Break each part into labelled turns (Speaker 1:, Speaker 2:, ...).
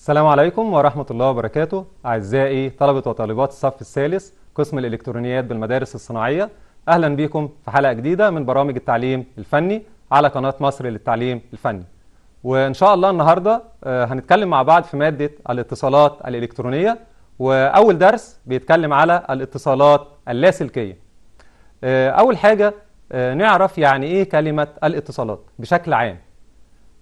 Speaker 1: السلام عليكم ورحمة الله وبركاته أعزائي طلبة وطالبات الصف الثالث قسم الإلكترونيات بالمدارس الصناعية أهلا بكم في حلقة جديدة من برامج التعليم الفني على قناة مصر للتعليم الفني وإن شاء الله النهاردة آه، هنتكلم مع بعض في مادة الاتصالات الإلكترونية وأول درس بيتكلم على الاتصالات اللاسلكية آه، أول حاجة آه، نعرف يعني إيه كلمة الاتصالات بشكل عام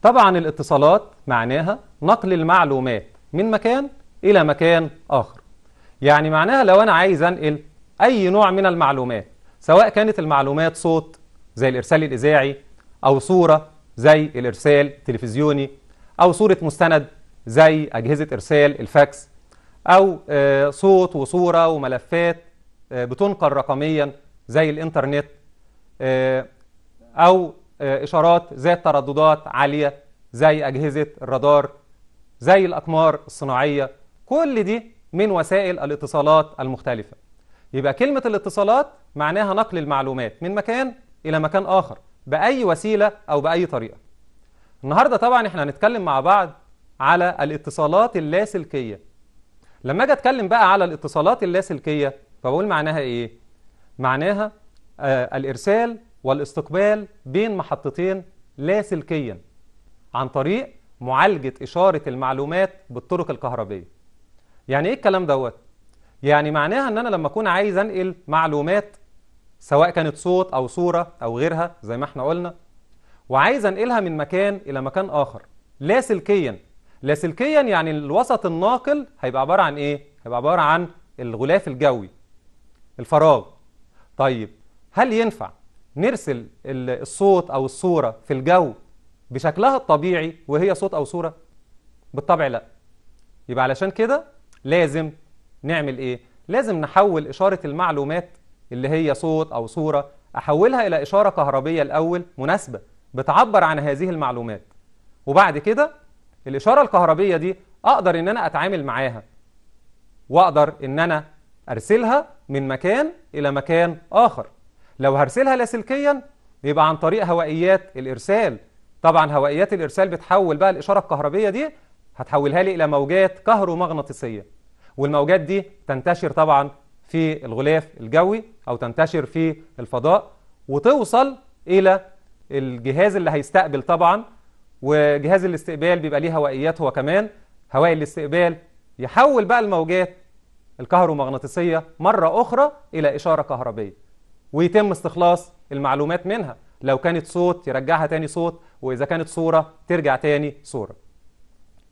Speaker 1: طبعا الاتصالات معناها نقل المعلومات من مكان إلى مكان آخر يعني معناها لو أنا عايز أنقل أي نوع من المعلومات سواء كانت المعلومات صوت زي الإرسال الإذاعي أو صورة زي الإرسال التلفزيوني أو صورة مستند زي أجهزة إرسال الفاكس أو آه، صوت وصورة وملفات آه، بتنقل رقميا زي الإنترنت آه، أو آه، إشارات ذات ترددات عالية زي أجهزة الرادار زي الأقمار الصناعية كل دي من وسائل الاتصالات المختلفة يبقى كلمة الاتصالات معناها نقل المعلومات من مكان إلى مكان آخر بأي وسيلة أو بأي طريقة النهاردة طبعا احنا هنتكلم مع بعض على الاتصالات اللاسلكية لما أجي أتكلم بقى على الاتصالات اللاسلكية فبقول معناها إيه؟ معناها آه الإرسال والاستقبال بين محطتين لاسلكيا عن طريق معالجة إشارة المعلومات بالطرق الكهربية يعني إيه الكلام دوت؟ يعني معناها إن أنا لما أكون عايز أنقل معلومات سواء كانت صوت أو صورة أو غيرها زي ما إحنا قلنا وعايز أنقلها من مكان إلى مكان آخر لاسلكيا لاسلكيا يعني الوسط الناقل هيبقى عبارة عن إيه؟ هيبقى عبارة عن الغلاف الجوي الفراغ طيب هل ينفع نرسل الصوت أو الصورة في الجو بشكلها الطبيعي وهي صوت أو صورة؟ بالطبع لا يبقى علشان كده لازم نعمل إيه؟ لازم نحول إشارة المعلومات اللي هي صوت أو صورة أحولها إلى إشارة كهربية الأول مناسبة بتعبر عن هذه المعلومات وبعد كده الإشارة الكهربية دي أقدر إن أنا أتعامل معاها وأقدر إن أنا أرسلها من مكان إلى مكان آخر لو هرسلها لاسلكيا يبقى عن طريق هوائيات الارسال طبعا هوائيات الارسال بتحول بقى الاشاره الكهربيه دي هتحولها لي الى موجات كهرومغناطيسيه والموجات دي تنتشر طبعا في الغلاف الجوي او تنتشر في الفضاء وتوصل الى الجهاز اللي هيستقبل طبعا وجهاز الاستقبال بيبقى ليه هوائيات هو كمان هوائي الاستقبال يحول بقى الموجات الكهرومغناطيسيه مره اخرى الى اشاره كهربيه ويتم استخلاص المعلومات منها لو كانت صوت يرجعها تاني صوت وإذا كانت صورة ترجع تاني صورة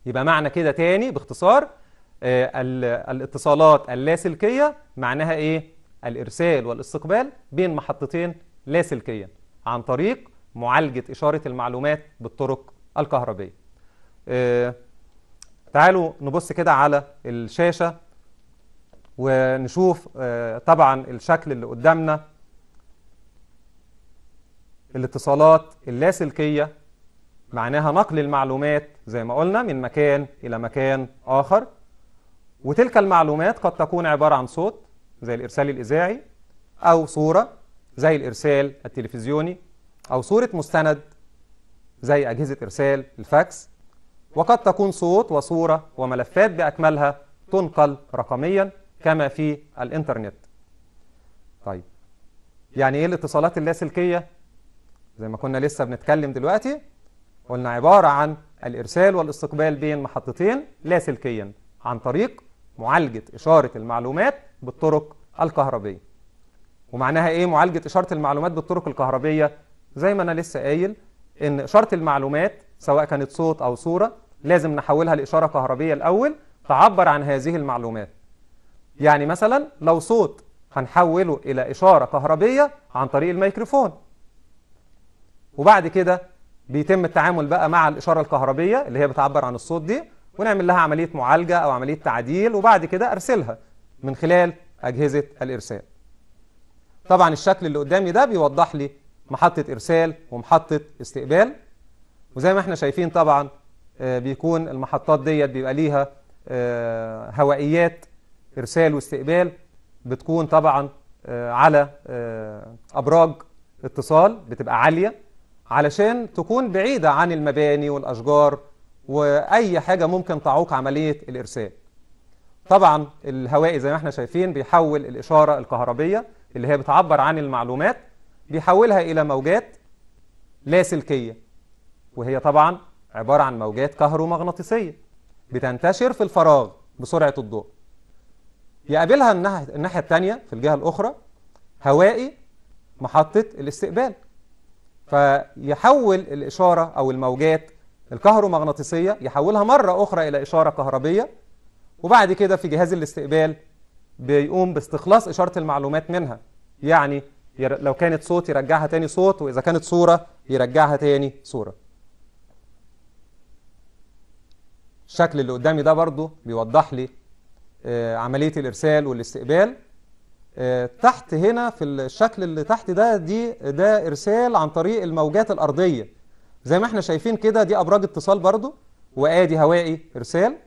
Speaker 1: يبقى معنى كده تاني باختصار آه، الاتصالات اللاسلكية معناها إيه؟ الإرسال والاستقبال بين محطتين لاسلكيا عن طريق معالجة إشارة المعلومات بالطرق الكهربية آه، تعالوا نبص كده على الشاشة ونشوف آه، طبعا الشكل اللي قدامنا الاتصالات اللاسلكية معناها نقل المعلومات زي ما قلنا من مكان إلى مكان آخر وتلك المعلومات قد تكون عبارة عن صوت زي الإرسال الإذاعي أو صورة زي الإرسال التلفزيوني أو صورة مستند زي أجهزة إرسال الفاكس وقد تكون صوت وصورة وملفات بأكملها تنقل رقميا كما في الإنترنت طيب يعني إيه الاتصالات اللاسلكية زي ما كنا لسه بنتكلم دلوقتي قلنا عبارة عن الإرسال والاستقبال بين محطتين لاسلكيا عن طريق معالجة إشارة المعلومات بالطرق الكهربية ومعناها إيه معالجة إشارة المعلومات بالطرق الكهربية زي ما أنا لسه قايل إن إشارة المعلومات سواء كانت صوت أو صورة لازم نحولها لإشارة كهربية الأول تعبر عن هذه المعلومات يعني مثلا لو صوت هنحوله إلى إشارة كهربية عن طريق الميكروفون وبعد كده بيتم التعامل بقى مع الإشارة الكهربية اللي هي بتعبر عن الصوت دي ونعمل لها عملية معالجة أو عملية تعديل وبعد كده أرسلها من خلال أجهزة الإرسال طبعا الشكل اللي قدامي ده بيوضح لي محطة إرسال ومحطة استقبال وزي ما احنا شايفين طبعا آه، بيكون المحطات ديت بيبقى ليها آه، هوائيات إرسال واستقبال بتكون طبعا آه، على أبراج اتصال بتبقى عالية علشان تكون بعيدة عن المباني والأشجار وأي حاجة ممكن تعوق عملية الإرسال طبعا الهوائي زي ما احنا شايفين بيحول الإشارة الكهربية اللي هي بتعبر عن المعلومات بيحولها إلى موجات لاسلكية وهي طبعا عبارة عن موجات كهرومغناطيسية بتنتشر في الفراغ بسرعة الضوء يقابلها الناحية الثانية في الجهة الأخرى هوائي محطة الاستقبال فيحول الإشارة أو الموجات الكهرومغناطيسية يحولها مرة أخرى إلى إشارة كهربية وبعد كده في جهاز الاستقبال بيقوم باستخلاص إشارة المعلومات منها يعني لو كانت صوت يرجعها تاني صوت وإذا كانت صورة يرجعها تاني صورة الشكل اللي قدامي ده برضو بيوضح لي آه، عملية الإرسال والاستقبال آه، تحت هنا في الشكل اللي تحت ده دي ده إرسال عن طريق الموجات الأرضية زي ما احنا شايفين كده دي أبراج اتصال برضو وآدي هوائي إرسال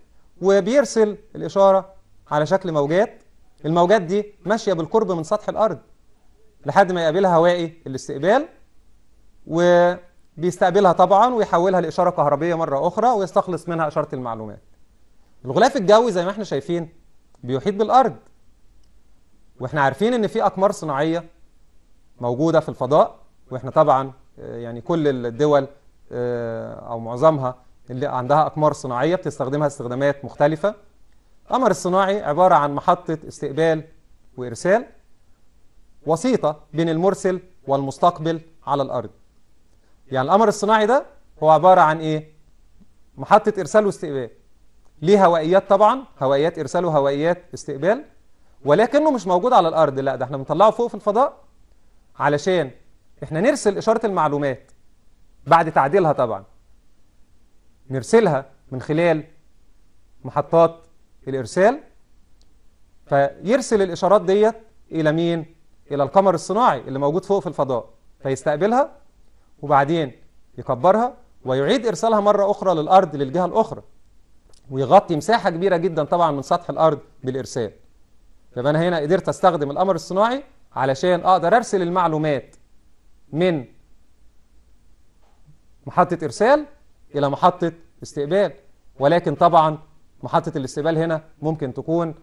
Speaker 1: وبيرسل الإشارة على شكل موجات الموجات دي ماشية بالقرب من سطح الأرض لحد ما يقابلها هوائي الاستقبال وبيستقبلها طبعا ويحولها لإشارة كهربية مرة أخرى ويستخلص منها إشارة المعلومات الغلاف الجوي زي ما احنا شايفين بيحيط بالأرض واحنا عارفين ان في اقمار صناعيه موجوده في الفضاء واحنا طبعا آه، يعني كل الدول آه، او معظمها اللي عندها اقمار صناعيه بتستخدمها استخدامات مختلفه القمر الصناعي عباره عن محطه استقبال وارسال وسيطه بين المرسل والمستقبل على الارض يعني القمر الصناعي ده هو عباره عن ايه محطه ارسال واستقبال ليه هوائيات طبعا هوائيات ارسال وهوائيات استقبال ولكنه مش موجود على الأرض لا ده احنا بنطلعه فوق في الفضاء علشان احنا نرسل إشارة المعلومات بعد تعديلها طبعا نرسلها من خلال محطات الإرسال فيرسل الإشارات ديت إلى مين؟ إلى القمر الصناعي اللي موجود فوق في الفضاء فيستقبلها وبعدين يكبرها ويعيد إرسالها مرة أخرى للأرض للجهة الأخرى ويغطي مساحة كبيرة جدا طبعا من سطح الأرض بالإرسال يبقى أنا هنا قدرت أستخدم القمر الصناعي علشان أقدر أرسل المعلومات من محطة إرسال إلى محطة استقبال ولكن طبعا محطة الاستقبال هنا ممكن تكون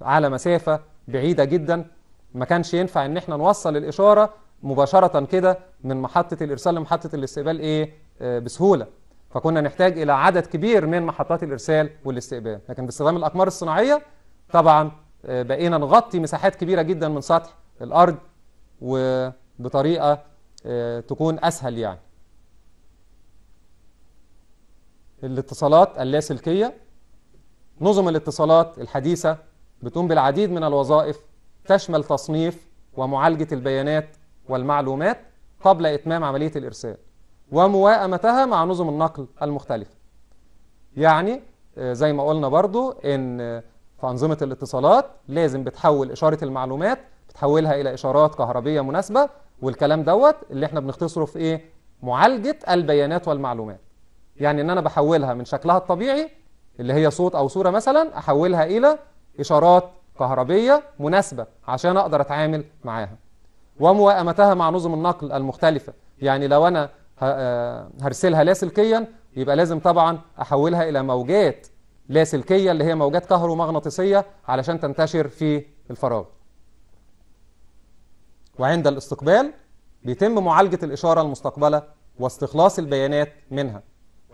Speaker 1: على مسافة بعيدة جدا ما كانش ينفع ان احنا نوصل الإشارة مباشرة كده من محطة الإرسال لمحطة الاستقبال إيه آه، بسهولة فكنا نحتاج إلى عدد كبير من محطات الإرسال والاستقبال لكن باستخدام الأقمار الصناعية طبعا بقينا نغطي مساحات كبيره جدا من سطح الارض وبطريقه آه، تكون اسهل يعني الاتصالات اللاسلكيه نظم الاتصالات الحديثه بتقوم بالعديد من الوظائف تشمل تصنيف ومعالجه البيانات والمعلومات قبل اتمام عمليه الارسال ومواءمتها مع نظم النقل المختلفه يعني آه، زي ما قلنا برضو ان في أنظمة الاتصالات لازم بتحول إشارة المعلومات بتحولها إلى إشارات كهربية مناسبة والكلام دوت اللي احنا بنختصره في إيه؟ معالجة البيانات والمعلومات يعني إن أنا بحولها من شكلها الطبيعي اللي هي صوت أو صورة مثلا أحولها إلى إشارات كهربية مناسبة عشان أقدر أتعامل معاها ومواءمتها مع نظم النقل المختلفة يعني لو أنا آه، هرسلها لاسلكيا يبقى لازم طبعا أحولها إلى موجات لاسلكيه اللي هي موجات كهرومغناطيسيه علشان تنتشر في الفراغ وعند الاستقبال بيتم معالجه الاشاره المستقبله واستخلاص البيانات منها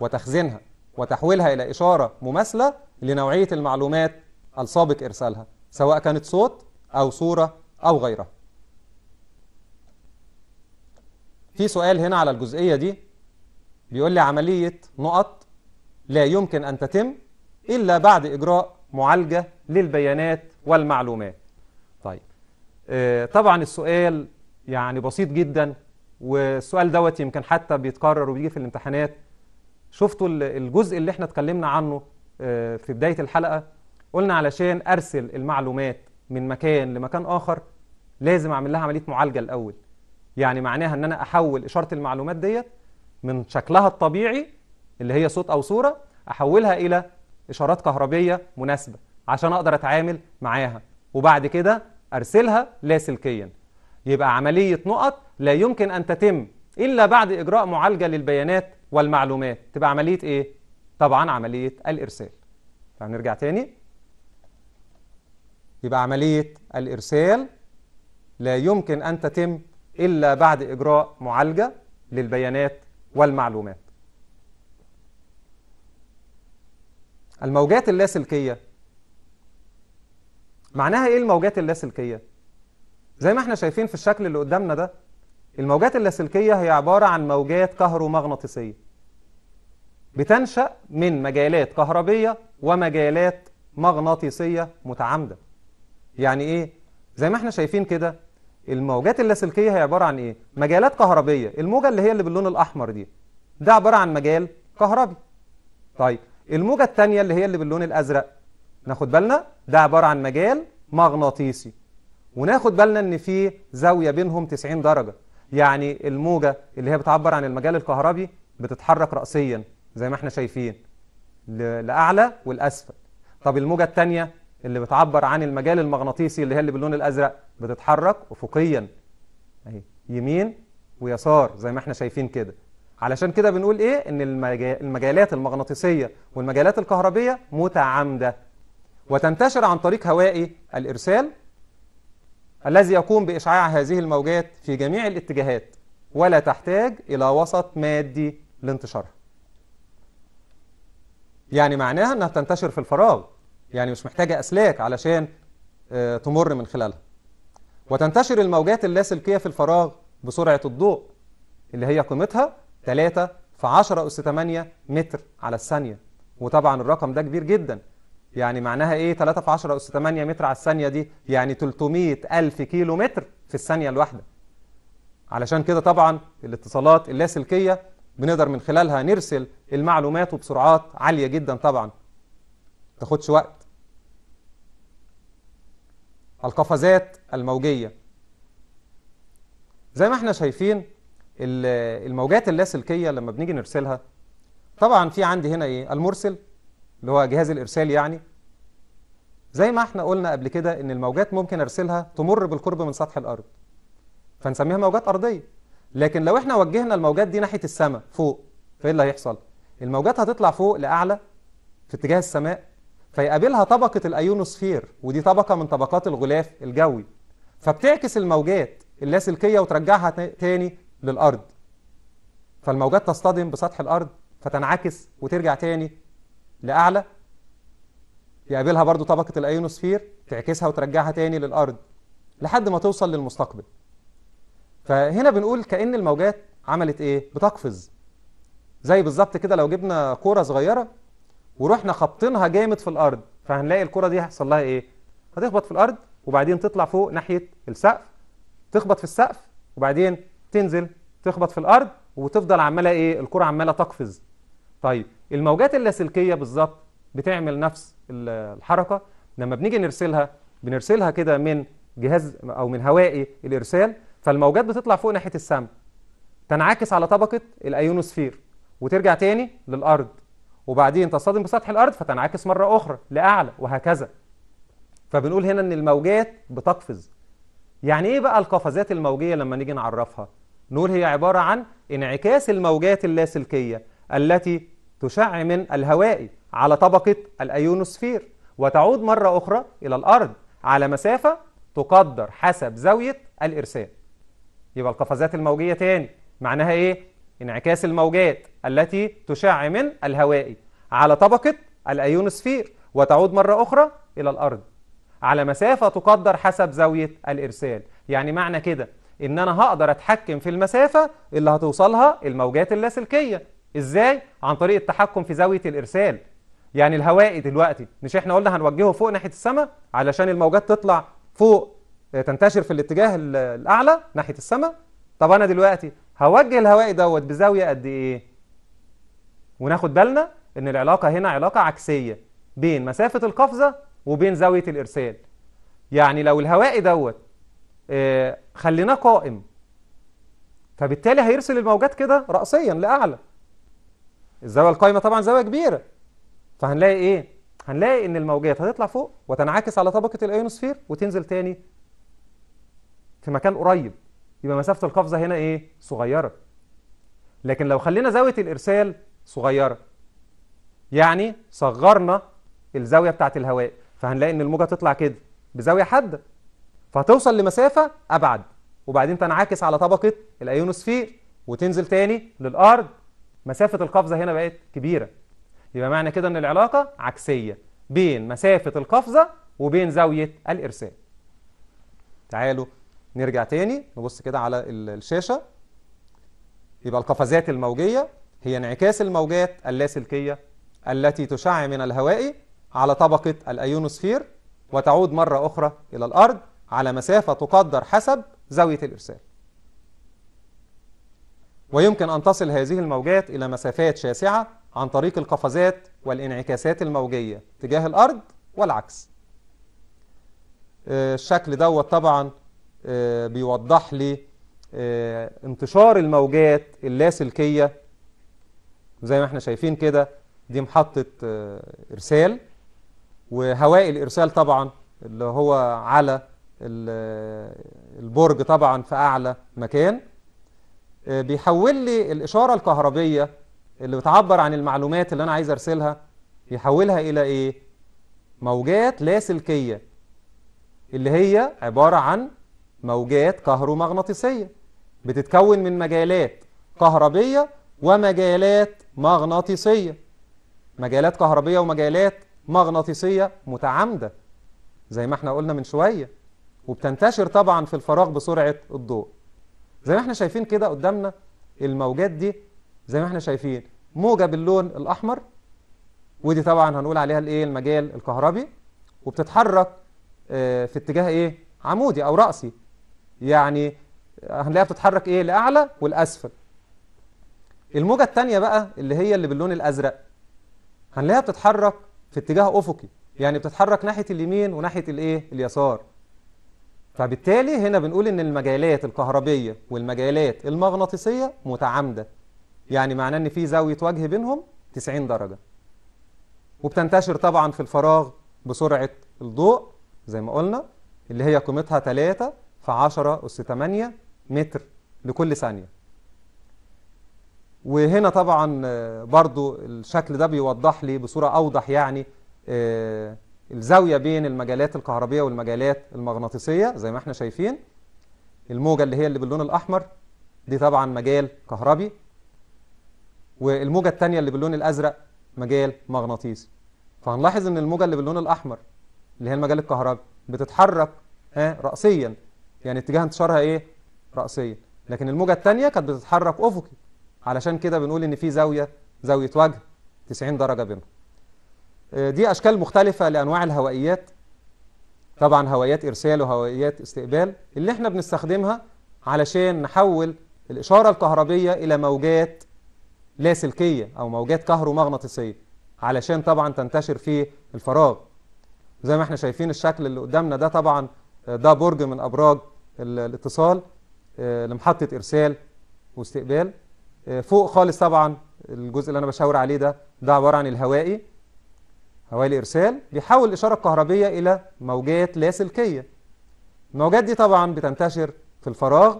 Speaker 1: وتخزينها وتحويلها الى اشاره مماثله لنوعيه المعلومات السابق ارسالها سواء كانت صوت او صوره او غيرها في سؤال هنا على الجزئيه دي بيقول لي عمليه نقط لا يمكن ان تتم إلا بعد إجراء معالجة للبيانات والمعلومات طيب آه، طبعا السؤال يعني بسيط جدا والسؤال دوت يمكن حتى بيتكرر وبيجي في الامتحانات شفتوا الجزء اللي احنا اتكلمنا عنه آه، في بداية الحلقة قلنا علشان أرسل المعلومات من مكان لمكان آخر لازم أعمل لها عملية معالجة الأول يعني معناها أن أنا أحول إشارة المعلومات ديت من شكلها الطبيعي اللي هي صوت أو صورة أحولها إلى اشارات كهربيه مناسبه عشان اقدر اتعامل معاها وبعد كده ارسلها لاسلكيا يبقى عمليه نقط لا يمكن ان تتم الا بعد اجراء معالجه للبيانات والمعلومات تبقى عمليه ايه طبعا عمليه الارسال فهنرجع تاني يبقى عمليه الارسال لا يمكن ان تتم الا بعد اجراء معالجه للبيانات والمعلومات الموجات اللاسلكية معناها ايه الموجات اللاسلكية زي ما احنا شايفين في الشكل اللي قدامنا ده الموجات اللاسلكية هي عبارة عن موجات كهرومغناطيسية بتنشأ من مجالات كهربية ومجالات مغناطيسية متعامدة يعني ايه زي ما احنا شايفين كده الموجات اللاسلكية هي عبارة عن ايه مجالات كهربية الموجة اللي هي اللي باللون الاحمر دي ده عبارة عن مجال كهربي طيب الموجة الثانية اللي هي اللي باللون الأزرق ناخد بالنا ده عبارة عن مجال مغناطيسي وناخد بالنا ان في زاوية بينهم 90 درجة يعني الموجة اللي هي بتعبر عن المجال الكهربي بتتحرك رأسيا زي ما احنا شايفين لأعلى والأسفل طب الموجة الثانية اللي بتعبر عن المجال المغناطيسي اللي هي اللي باللون الأزرق بتتحرك أفقيا يمين ويسار زي ما احنا شايفين كده علشان كده بنقول ايه ان المجالات المغناطيسية والمجالات الكهربية متعامدة وتنتشر عن طريق هوائي الارسال الذي يقوم بإشعاع هذه الموجات في جميع الاتجاهات ولا تحتاج إلى وسط مادي لانتشارها يعني معناها أنها تنتشر في الفراغ يعني مش محتاجة أسلاك علشان آه، تمر من خلالها وتنتشر الموجات اللاسلكية في الفراغ بسرعة الضوء اللي هي قيمتها 3 في 10 أس 8 متر على الثانية وطبعا الرقم ده كبير جدا يعني معناها إيه 3 في 10 أس 8 متر على الثانية دي يعني 300 ألف كيلو متر في الثانية الواحدة علشان كده طبعا الاتصالات اللاسلكية بنقدر من خلالها نرسل المعلومات وبسرعات عالية جدا طبعا تاخدش وقت القفزات الموجية زي ما احنا شايفين الموجات اللاسلكيه لما بنيجي نرسلها طبعا في عندي هنا ايه المرسل اللي هو جهاز الارسال يعني زي ما احنا قلنا قبل كده ان الموجات ممكن ارسلها تمر بالقرب من سطح الارض فنسميها موجات ارضيه لكن لو احنا وجهنا الموجات دي ناحيه السماء فوق فايه اللي هيحصل الموجات هتطلع فوق لاعلى في اتجاه السماء فيقابلها طبقه الايونوسفير ودي طبقه من طبقات الغلاف الجوي فبتعكس الموجات اللاسلكيه وترجعها تاني للأرض فالموجات تصطدم بسطح الأرض فتنعكس وترجع تاني لأعلى يقابلها برضو طبقة الأيونوسفير تعكسها وترجعها تاني للأرض لحد ما توصل للمستقبل فهنا بنقول كأن الموجات عملت إيه؟ بتقفز زي بالظبط كده لو جبنا كورة صغيرة ورحنا خبطينها جامد في الأرض فهنلاقي الكرة دي هيحصل لها إيه؟ هتخبط في الأرض وبعدين تطلع فوق ناحية السقف تخبط في السقف وبعدين تنزل تخبط في الارض وتفضل عماله ايه الكره عماله تقفز طيب الموجات اللاسلكيه بالظبط بتعمل نفس الحركه لما بنيجي نرسلها بنرسلها كده من جهاز او من هوائي الارسال فالموجات بتطلع فوق ناحيه السماء تنعكس على طبقه الايونوسفير وترجع تاني للارض وبعدين تصطدم بسطح الارض فتنعكس مره اخرى لاعلى وهكذا فبنقول هنا ان الموجات بتقفز يعني ايه بقى القفزات الموجيه لما نيجي نعرفها نور هي عبارة عن انعكاس الموجات اللاسلكية التي تشع من الهواء على طبقة الأيونوسفير وتعود مرة أخرى إلى الأرض على مسافة تقدر حسب زاوية الإرسال يبقى القفزات الموجية تاني معناها إيه؟ انعكاس الموجات التي تشع من الهواء على طبقة الأيونوسفير وتعود مرة أخرى إلى الأرض على مسافة تقدر حسب زاوية الإرسال يعني معنى كده ان انا هقدر اتحكم في المسافه اللي هتوصلها الموجات اللاسلكيه ازاي عن طريق التحكم في زاويه الارسال يعني الهوائي دلوقتي مش احنا قلنا هنوجهه فوق ناحيه السماء علشان الموجات تطلع فوق آه، تنتشر في الاتجاه الاعلى ناحيه السماء طب انا دلوقتي هوجه الهوائي دوت بزاويه قد ايه وناخد بالنا ان العلاقه هنا علاقه عكسيه بين مسافه القفزه وبين زاويه الارسال يعني لو الهوائي دوت آه، خليناه قائم فبالتالي هيرسل الموجات كده رأسيا لأعلى الزاوية القائمة طبعا زاوية كبيرة فهنلاقي ايه؟ هنلاقي ان الموجات هتطلع فوق وتنعكس على طبقة الايونوسفير وتنزل تاني في مكان قريب يبقى مسافة القفزة هنا ايه؟ صغيرة لكن لو خلينا زاوية الارسال صغيرة يعني صغرنا الزاوية بتاعت الهواء فهنلاقي ان الموجة تطلع كده بزاوية حادة فهتوصل لمسافة أبعد وبعدين تنعكس على طبقة الأيونوسفير وتنزل تاني للأرض مسافة القفزة هنا بقت كبيرة يبقى معنى كده أن العلاقة عكسية بين مسافة القفزة وبين زاوية الإرسال تعالوا نرجع تاني نبص كده على الشاشة يبقى القفزات الموجية هي انعكاس الموجات اللاسلكية التي تشع من الهواء على طبقة الأيونوسفير وتعود مرة أخرى إلى الأرض على مسافة تقدر حسب زاوية الإرسال ويمكن أن تصل هذه الموجات إلى مسافات شاسعة عن طريق القفزات والانعكاسات الموجية تجاه الأرض والعكس آه، الشكل دوت طبعا آه، بيوضح لي آه، انتشار الموجات اللاسلكية زي ما احنا شايفين كده دي محطة إرسال وهواء الإرسال طبعا اللي هو على البرج طبعا في أعلى مكان آه، بيحول لي الإشارة الكهربية اللي بتعبر عن المعلومات اللي أنا عايز أرسلها يحولها إلى إيه؟ موجات لاسلكية اللي هي عبارة عن موجات كهرومغناطيسية بتتكون من مجالات كهربية ومجالات مغناطيسية مجالات كهربية ومجالات مغناطيسية متعامدة زي ما احنا قلنا من شوية وبتنتشر طبعا في الفراغ بسرعة الضوء زي ما احنا شايفين كده قدامنا الموجات دي زي ما احنا شايفين موجة باللون الأحمر ودي طبعا هنقول عليها الايه المجال الكهربي وبتتحرك آه، في اتجاه ايه عمودي او رأسي يعني هنلاقيها بتتحرك ايه لأعلى والأسفل الموجة الثانية بقى اللي هي اللي باللون الأزرق هنلاقيها بتتحرك في اتجاه أفقي يعني بتتحرك ناحية اليمين وناحية الايه اليسار فبالتالي هنا بنقول ان المجالات الكهربية والمجالات المغناطيسية متعامدة يعني معناه ان في زاوية وجه بينهم 90 درجة وبتنتشر طبعا في الفراغ بسرعة الضوء زي ما قلنا اللي هي قيمتها 3 في 10 أس 8 متر لكل ثانية وهنا طبعا برضو الشكل ده بيوضح لي بصورة أوضح يعني آه، الزاوية بين المجالات الكهربية والمجالات المغناطيسية زي ما احنا شايفين الموجة اللي هي اللي باللون الأحمر دي طبعا مجال كهربي والموجة الثانية اللي باللون الأزرق مجال مغناطيسي فهنلاحظ ان الموجة اللي باللون الأحمر اللي هي المجال الكهربي بتتحرك ها رأسيا يعني اتجاه انتشارها ايه رأسيا لكن الموجة الثانية كانت بتتحرك أفقي علشان كده بنقول ان في زاوية زاوية وجه 90 درجة بينهم دي أشكال مختلفة لأنواع الهوائيات طبعا هوائيات إرسال وهوائيات استقبال اللي احنا بنستخدمها علشان نحول الإشارة الكهربية إلى موجات لاسلكية أو موجات كهرومغناطيسية علشان طبعا تنتشر في الفراغ زي ما احنا شايفين الشكل اللي قدامنا ده طبعا ده برج من أبراج الاتصال آه، لمحطة إرسال واستقبال آه، فوق خالص طبعا الجزء اللي أنا بشاور عليه ده ده عبارة عن الهوائي هوائي الإرسال بيحول الإشارة الكهربية إلى موجات لاسلكية الموجات دي طبعا بتنتشر في الفراغ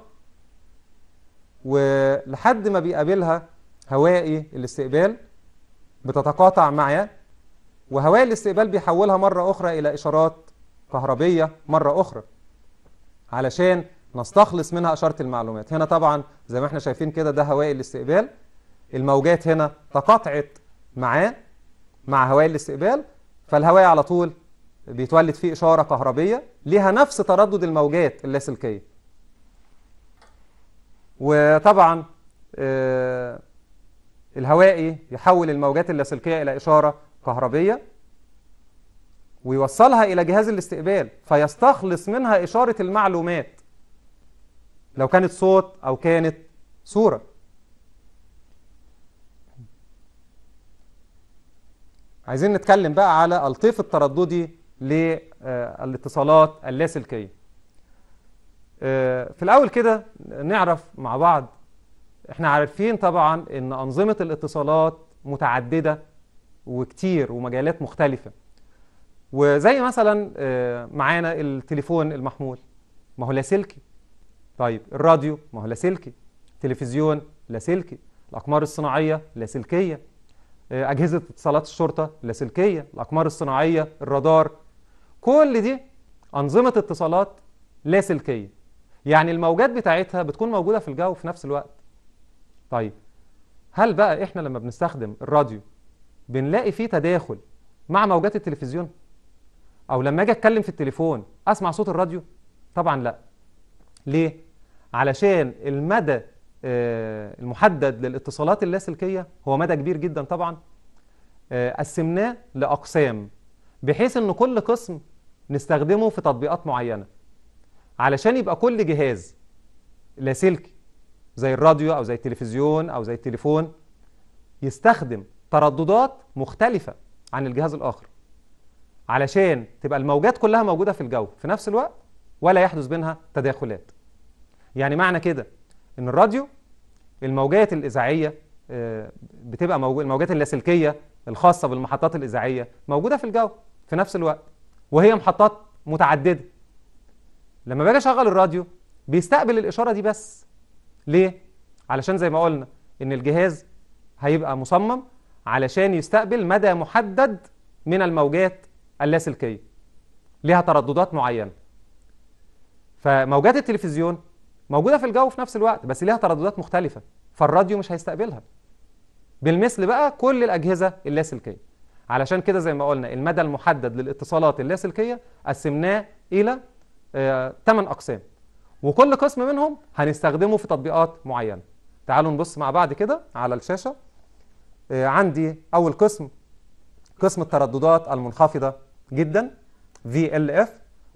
Speaker 1: ولحد ما بيقابلها هوائي الاستقبال بتتقاطع معاه وهوائي الاستقبال بيحولها مرة أخرى إلى إشارات كهربية مرة أخرى علشان نستخلص منها إشارة المعلومات هنا طبعا زي ما احنا شايفين كده ده هوائي الاستقبال الموجات هنا تقاطعت معاه مع هواء الاستقبال فالهواء على طول بيتولد فيه إشارة كهربية ليها نفس تردد الموجات اللاسلكية وطبعا آه، الهوائي يحول الموجات اللاسلكية إلى إشارة كهربية ويوصلها إلى جهاز الاستقبال فيستخلص منها إشارة المعلومات لو كانت صوت أو كانت صورة عايزين نتكلم بقى على الطيف الترددي للاتصالات اللاسلكيه آه، في الاول كده نعرف مع بعض احنا عارفين طبعا ان انظمه الاتصالات متعدده وكتير ومجالات مختلفه وزي مثلا آه، معانا التليفون المحمول ما هو لاسلكي طيب الراديو ما هو لاسلكي التلفزيون لاسلكي الاقمار الصناعيه لاسلكيه آه، اجهزه اتصالات الشرطه اللاسلكيه الاقمار الصناعيه الرادار كل دي انظمه اتصالات لاسلكيه يعني الموجات بتاعتها بتكون موجوده في الجو في نفس الوقت طيب هل بقى احنا لما بنستخدم الراديو بنلاقي فيه تداخل مع موجات التلفزيون او لما اجي اتكلم في التليفون اسمع صوت الراديو طبعا لا ليه علشان المدى آه، المحدد للاتصالات اللاسلكيه هو مدى كبير جدا طبعا آه، قسمناه لاقسام بحيث ان كل قسم نستخدمه في تطبيقات معينه علشان يبقى كل جهاز لاسلكي زي الراديو او زي التلفزيون او زي التليفون يستخدم ترددات مختلفه عن الجهاز الاخر علشان تبقى الموجات كلها موجوده في الجو في نفس الوقت ولا يحدث بينها تداخلات يعني معنى كده ان الراديو الموجات الاذاعيه آه، بتبقى موجود الموجات اللاسلكيه الخاصه بالمحطات الاذاعيه موجوده في الجو في نفس الوقت وهي محطات متعدده لما باجي اشغل الراديو بيستقبل الاشاره دي بس ليه علشان زي ما قلنا ان الجهاز هيبقى مصمم علشان يستقبل مدى محدد من الموجات اللاسلكيه ليها ترددات معينه فموجات التلفزيون موجوده في الجو في نفس الوقت بس ليها ترددات مختلفه فالراديو مش هيستقبلها بالمثل بقى كل الاجهزه اللاسلكيه علشان كده زي ما قلنا المدى المحدد للاتصالات اللاسلكيه قسمناه الى 8 آه، اقسام وكل قسم منهم هنستخدمه في تطبيقات معينه تعالوا نبص مع بعض كده على الشاشه آه، عندي اول قسم قسم الترددات المنخفضه جدا VLF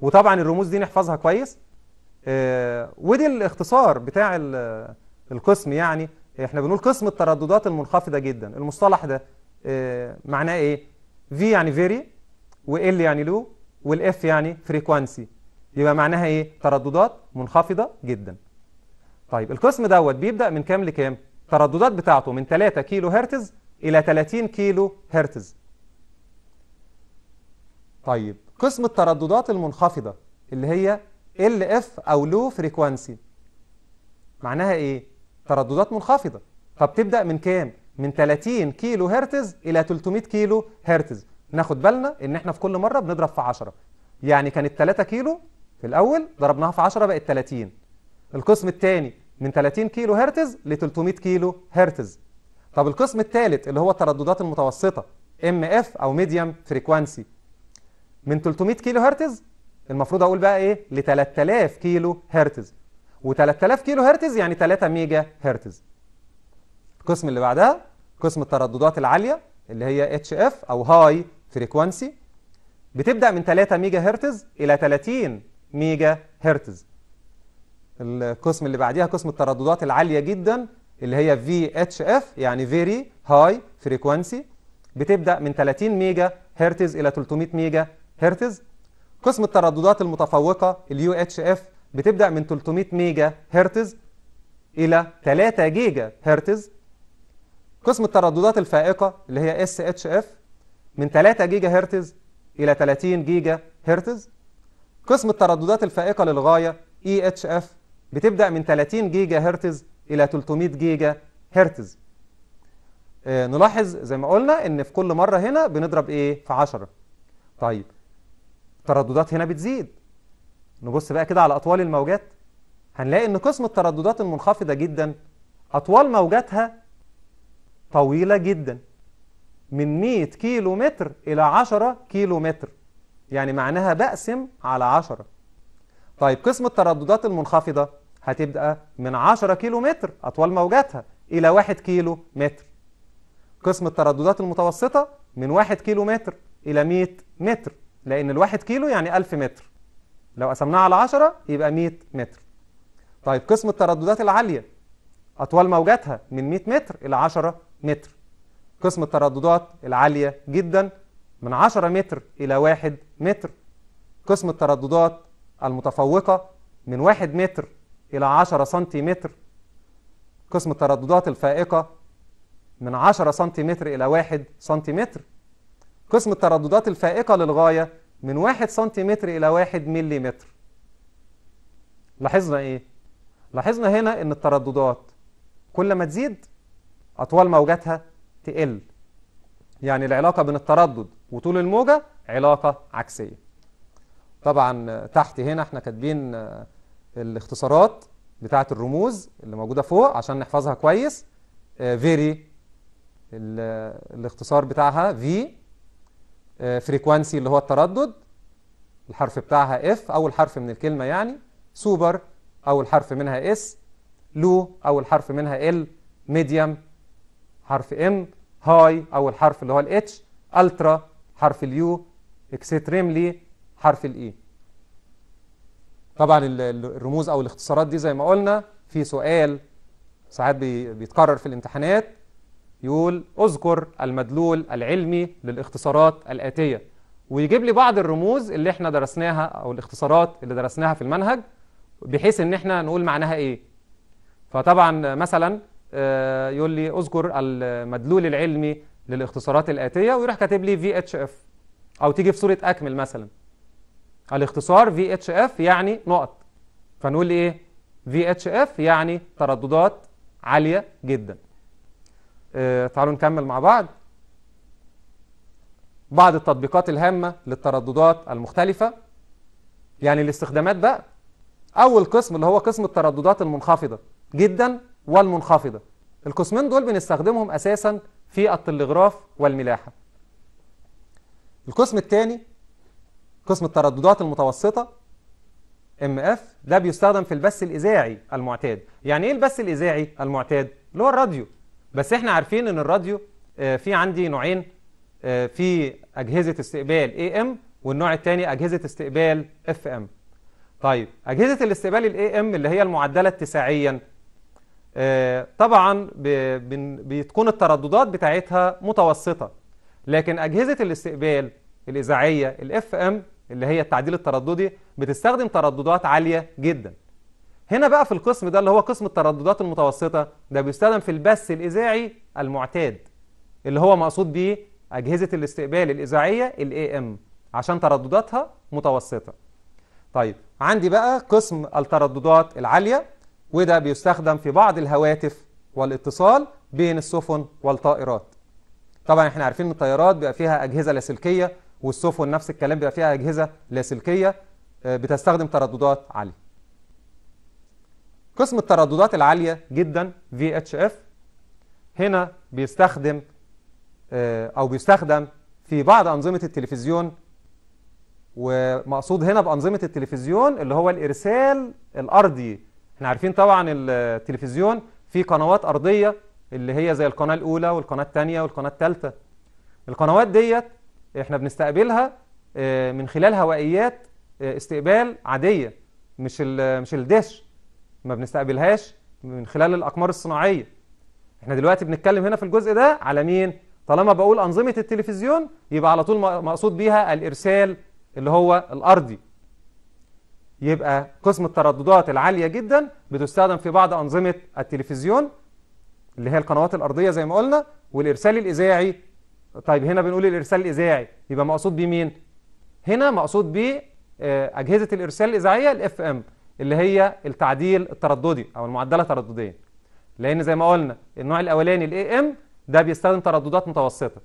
Speaker 1: وطبعا الرموز دي نحفظها كويس آه، ودي الاختصار بتاع القسم يعني احنا بنقول قسم الترددات المنخفضة جدا المصطلح ده آه، معناه ايه V يعني very و L يعني low والاف F يعني frequency يبقى معناها ايه ترددات منخفضة جدا طيب القسم دوت بيبدأ من كام لكام الترددات بتاعته من 3 كيلو هرتز إلى 30 كيلو هرتز طيب قسم الترددات المنخفضة اللي هي ال اف او لو فريكوانسي معناها ايه ترددات منخفضه فبتبدا من كام من 30 كيلو هرتز الى 300 كيلو هرتز ناخد بالنا ان احنا في كل مره بنضرب في 10 يعني كانت 3 كيلو في الاول ضربناها في 10 بقت 30 القسم الثاني من 30 كيلو هرتز ل 300 كيلو هرتز طب القسم الثالث اللي هو الترددات المتوسطه ام اف او ميديم فريكوانسي من 300 كيلو هرتز المفروض اقول بقى ايه ل 3000 كيلو هرتز و3000 كيلو هرتز يعني 3 ميجا هرتز القسم اللي بعدها قسم الترددات العاليه اللي هي اتش اف او هاي فريكوانسي بتبدا من 3 ميجا هرتز الى 30 ميجا هرتز القسم اللي بعديها قسم الترددات العاليه جدا اللي هي في اتش اف يعني فيري هاي فريكوانسي بتبدا من 30 ميجا هرتز الى 300 ميجا هرتز قسم الترددات المتفوقة الـ اتش اف بتبدأ من 300 ميجا هرتز إلى 3 جيجا هرتز قسم الترددات الفائقة اللي هي اس اتش اف من 3 جيجا هرتز إلى 30 جيجا هرتز قسم الترددات الفائقة للغاية اي اتش اف بتبدأ من 30 جيجا هرتز إلى 300 جيجا هرتز آه، نلاحظ زي ما قلنا ان في كل مرة هنا بنضرب ايه في 10 طيب الترددات هنا بتزيد نبص بقى كده على أطوال الموجات هنلاقي إن قسم الترددات المنخفضة جدا أطوال موجاتها طويلة جدا من 100 كيلو متر إلى 10 كيلو متر يعني معناها بقسم على 10 طيب قسم الترددات المنخفضة هتبدأ من 10 كيلو متر أطوال موجاتها إلى 1 كيلو متر قسم الترددات المتوسطة من 1 كيلو متر إلى 100 متر لأن الواحد كيلو يعني ألف متر لو قسمناها على عشرة يبقى مية متر طيب قسم الترددات العالية اطوال موجاتها من مية متر إلى عشرة متر قسم الترددات العالية جدا من عشرة متر إلى واحد متر قسم الترددات المتفوقة من واحد متر إلى عشرة سنتيمتر قسم الترددات الفائقة من عشرة سنتيمتر إلى واحد سنتيمتر قسم الترددات الفائقة للغاية من 1 سنتيمتر إلى 1 مليمتر لاحظنا إيه؟ لاحظنا هنا إن الترددات كل ما تزيد أطوال موجاتها تقل يعني العلاقة بين التردد وطول الموجة علاقة عكسية طبعا تحت هنا احنا كاتبين آه، الاختصارات بتاعة الرموز اللي موجودة فوق عشان نحفظها كويس فيري آه، الاختصار بتاعها في فريكوانسي آه، اللي هو التردد الحرف بتاعها اف اول حرف من الكلمه يعني سوبر اول حرف منها اس لو اول حرف منها ال ميديم حرف ام هاي اول حرف اللي هو الاتش الترا حرف اليو اكستريملي حرف الاي e. طبعا الرموز او الاختصارات دي زي ما قلنا في سؤال ساعات بيتكرر في الامتحانات يقول اذكر المدلول العلمي للاختصارات الآتية ويجيب لي بعض الرموز اللي احنا درسناها أو الاختصارات اللي درسناها في المنهج بحيث ان احنا نقول معناها ايه فطبعا مثلا آه، يقول لي اذكر المدلول العلمي للاختصارات الآتية ويروح كاتب لي VHF أو تيجي في صورة أكمل مثلا الاختصار VHF يعني نقط فنقول لي إيه VHF يعني ترددات عالية جدا آه، تعالوا نكمل مع بعض بعض التطبيقات الهامة للترددات المختلفة يعني الاستخدامات بقى أول قسم اللي هو قسم الترددات المنخفضة جدا والمنخفضة القسمين دول بنستخدمهم أساسا في التلغراف والملاحة القسم الثاني قسم الترددات المتوسطة MF ده بيستخدم في البث الإذاعي المعتاد يعني إيه البث الإذاعي المعتاد؟ اللي هو الراديو بس احنا عارفين ان الراديو آه، في عندي نوعين آه، في اجهزه استقبال اي ام والنوع الثاني اجهزه استقبال اف ام طيب اجهزه الاستقبال الاي ام اللي هي المعدله اتساعيا آه، طبعا بتكون الترددات بتاعتها متوسطه لكن اجهزه الاستقبال الاذاعيه الاف ام اللي هي التعديل الترددي بتستخدم ترددات عاليه جدا هنا بقى في القسم ده اللي هو قسم الترددات المتوسطة ده بيستخدم في البث الإذاعي المعتاد اللي هو مقصود بيه أجهزة الاستقبال الإذاعية الـ AM عشان تردداتها متوسطة طيب عندي بقى قسم الترددات العالية وده بيستخدم في بعض الهواتف والاتصال بين السفن والطائرات طبعا احنا عارفين ان الطيارات بيبقى فيها أجهزة لاسلكية والسفن نفس الكلام بيبقى فيها أجهزة لاسلكية آه، بتستخدم ترددات عالية قسم الترددات العالية جدا VHF هنا بيستخدم آه، أو بيستخدم في بعض أنظمة التلفزيون ومقصود هنا بأنظمة التلفزيون اللي هو الإرسال الأرضي احنا عارفين طبعا التلفزيون في قنوات أرضية اللي هي زي القناة الأولى والقناة الثانية والقناة الثالثة القنوات ديت احنا بنستقبلها آه، من خلال هوائيات آه، استقبال عادية مش مش الدش ما بنستقبلهاش من خلال الأقمار الصناعية احنا دلوقتي بنتكلم هنا في الجزء ده على مين؟ طالما بقول أنظمة التلفزيون يبقى على طول مقصود بيها الإرسال اللي هو الأرضي يبقى قسم الترددات العالية جدا بتستخدم في بعض أنظمة التلفزيون اللي هي القنوات الأرضية زي ما قلنا والإرسال الإذاعي طيب هنا بنقول الإرسال الإذاعي يبقى مقصود بمين مين؟ هنا مقصود باجهزه أجهزة الإرسال الإذاعية الاف ام اللي هي التعديل الترددي او المعدله تردديه لان زي ما قلنا النوع الاولاني الاي ام ده بيستخدم ترددات متوسطه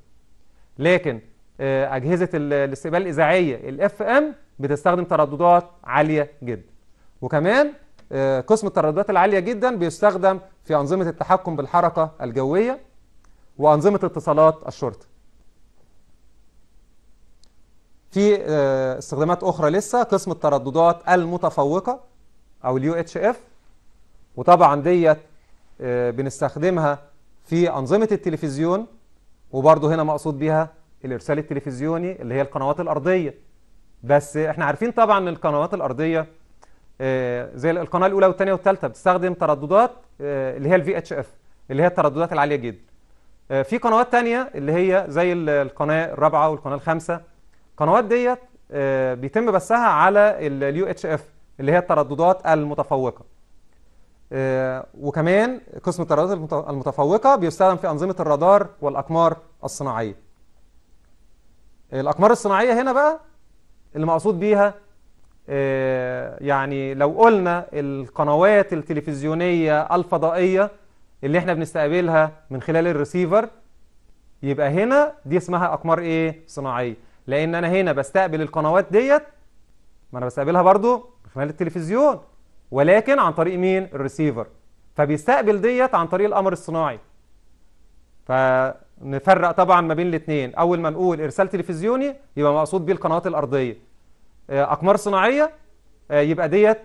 Speaker 1: لكن آه، اجهزه الاستقبال الاذاعيه الاف ام بتستخدم ترددات عاليه جدا وكمان آه، قسم الترددات العاليه جدا بيستخدم في انظمه التحكم بالحركه الجويه وانظمه اتصالات الشرطه في آه، استخدامات اخرى لسه قسم الترددات المتفوقه او اليو اتش اف وطبعا ديت آه، بنستخدمها في انظمه التلفزيون وبرضه هنا مقصود بيها الارسال التلفزيوني اللي هي القنوات الارضيه بس احنا عارفين طبعا ان القنوات الارضيه آه، زي القناه الاولى والثانيه والثالثه بتستخدم ترددات آه، اللي هي الفي اتش اف اللي هي الترددات العاليه جدا في قنوات ثانيه اللي هي زي القناه الرابعه والقناه الخامسه القنوات ديت بيتم بثها على اليو اتش اف اللي هي الترددات المتفوقة آه، وكمان قسم الترددات المتفوقة بيستخدم في أنظمة الرادار والأقمار الصناعية الأقمار الصناعية هنا بقى اللي مقصود بيها آه، يعني لو قلنا القنوات التلفزيونية الفضائية اللي احنا بنستقبلها من خلال الريسيفر يبقى هنا دي اسمها أقمار إيه؟ صناعية لأن أنا هنا بستقبل القنوات ديت ما انا بستقبلها برضو من خلال التلفزيون ولكن عن طريق مين الريسيفر فبيستقبل ديت عن طريق القمر الصناعي فنفرق طبعا ما بين الاثنين اول ما نقول ارسال تلفزيوني يبقى مقصود بيه القنوات الارضيه آه، اقمار صناعيه آه، يبقى ديت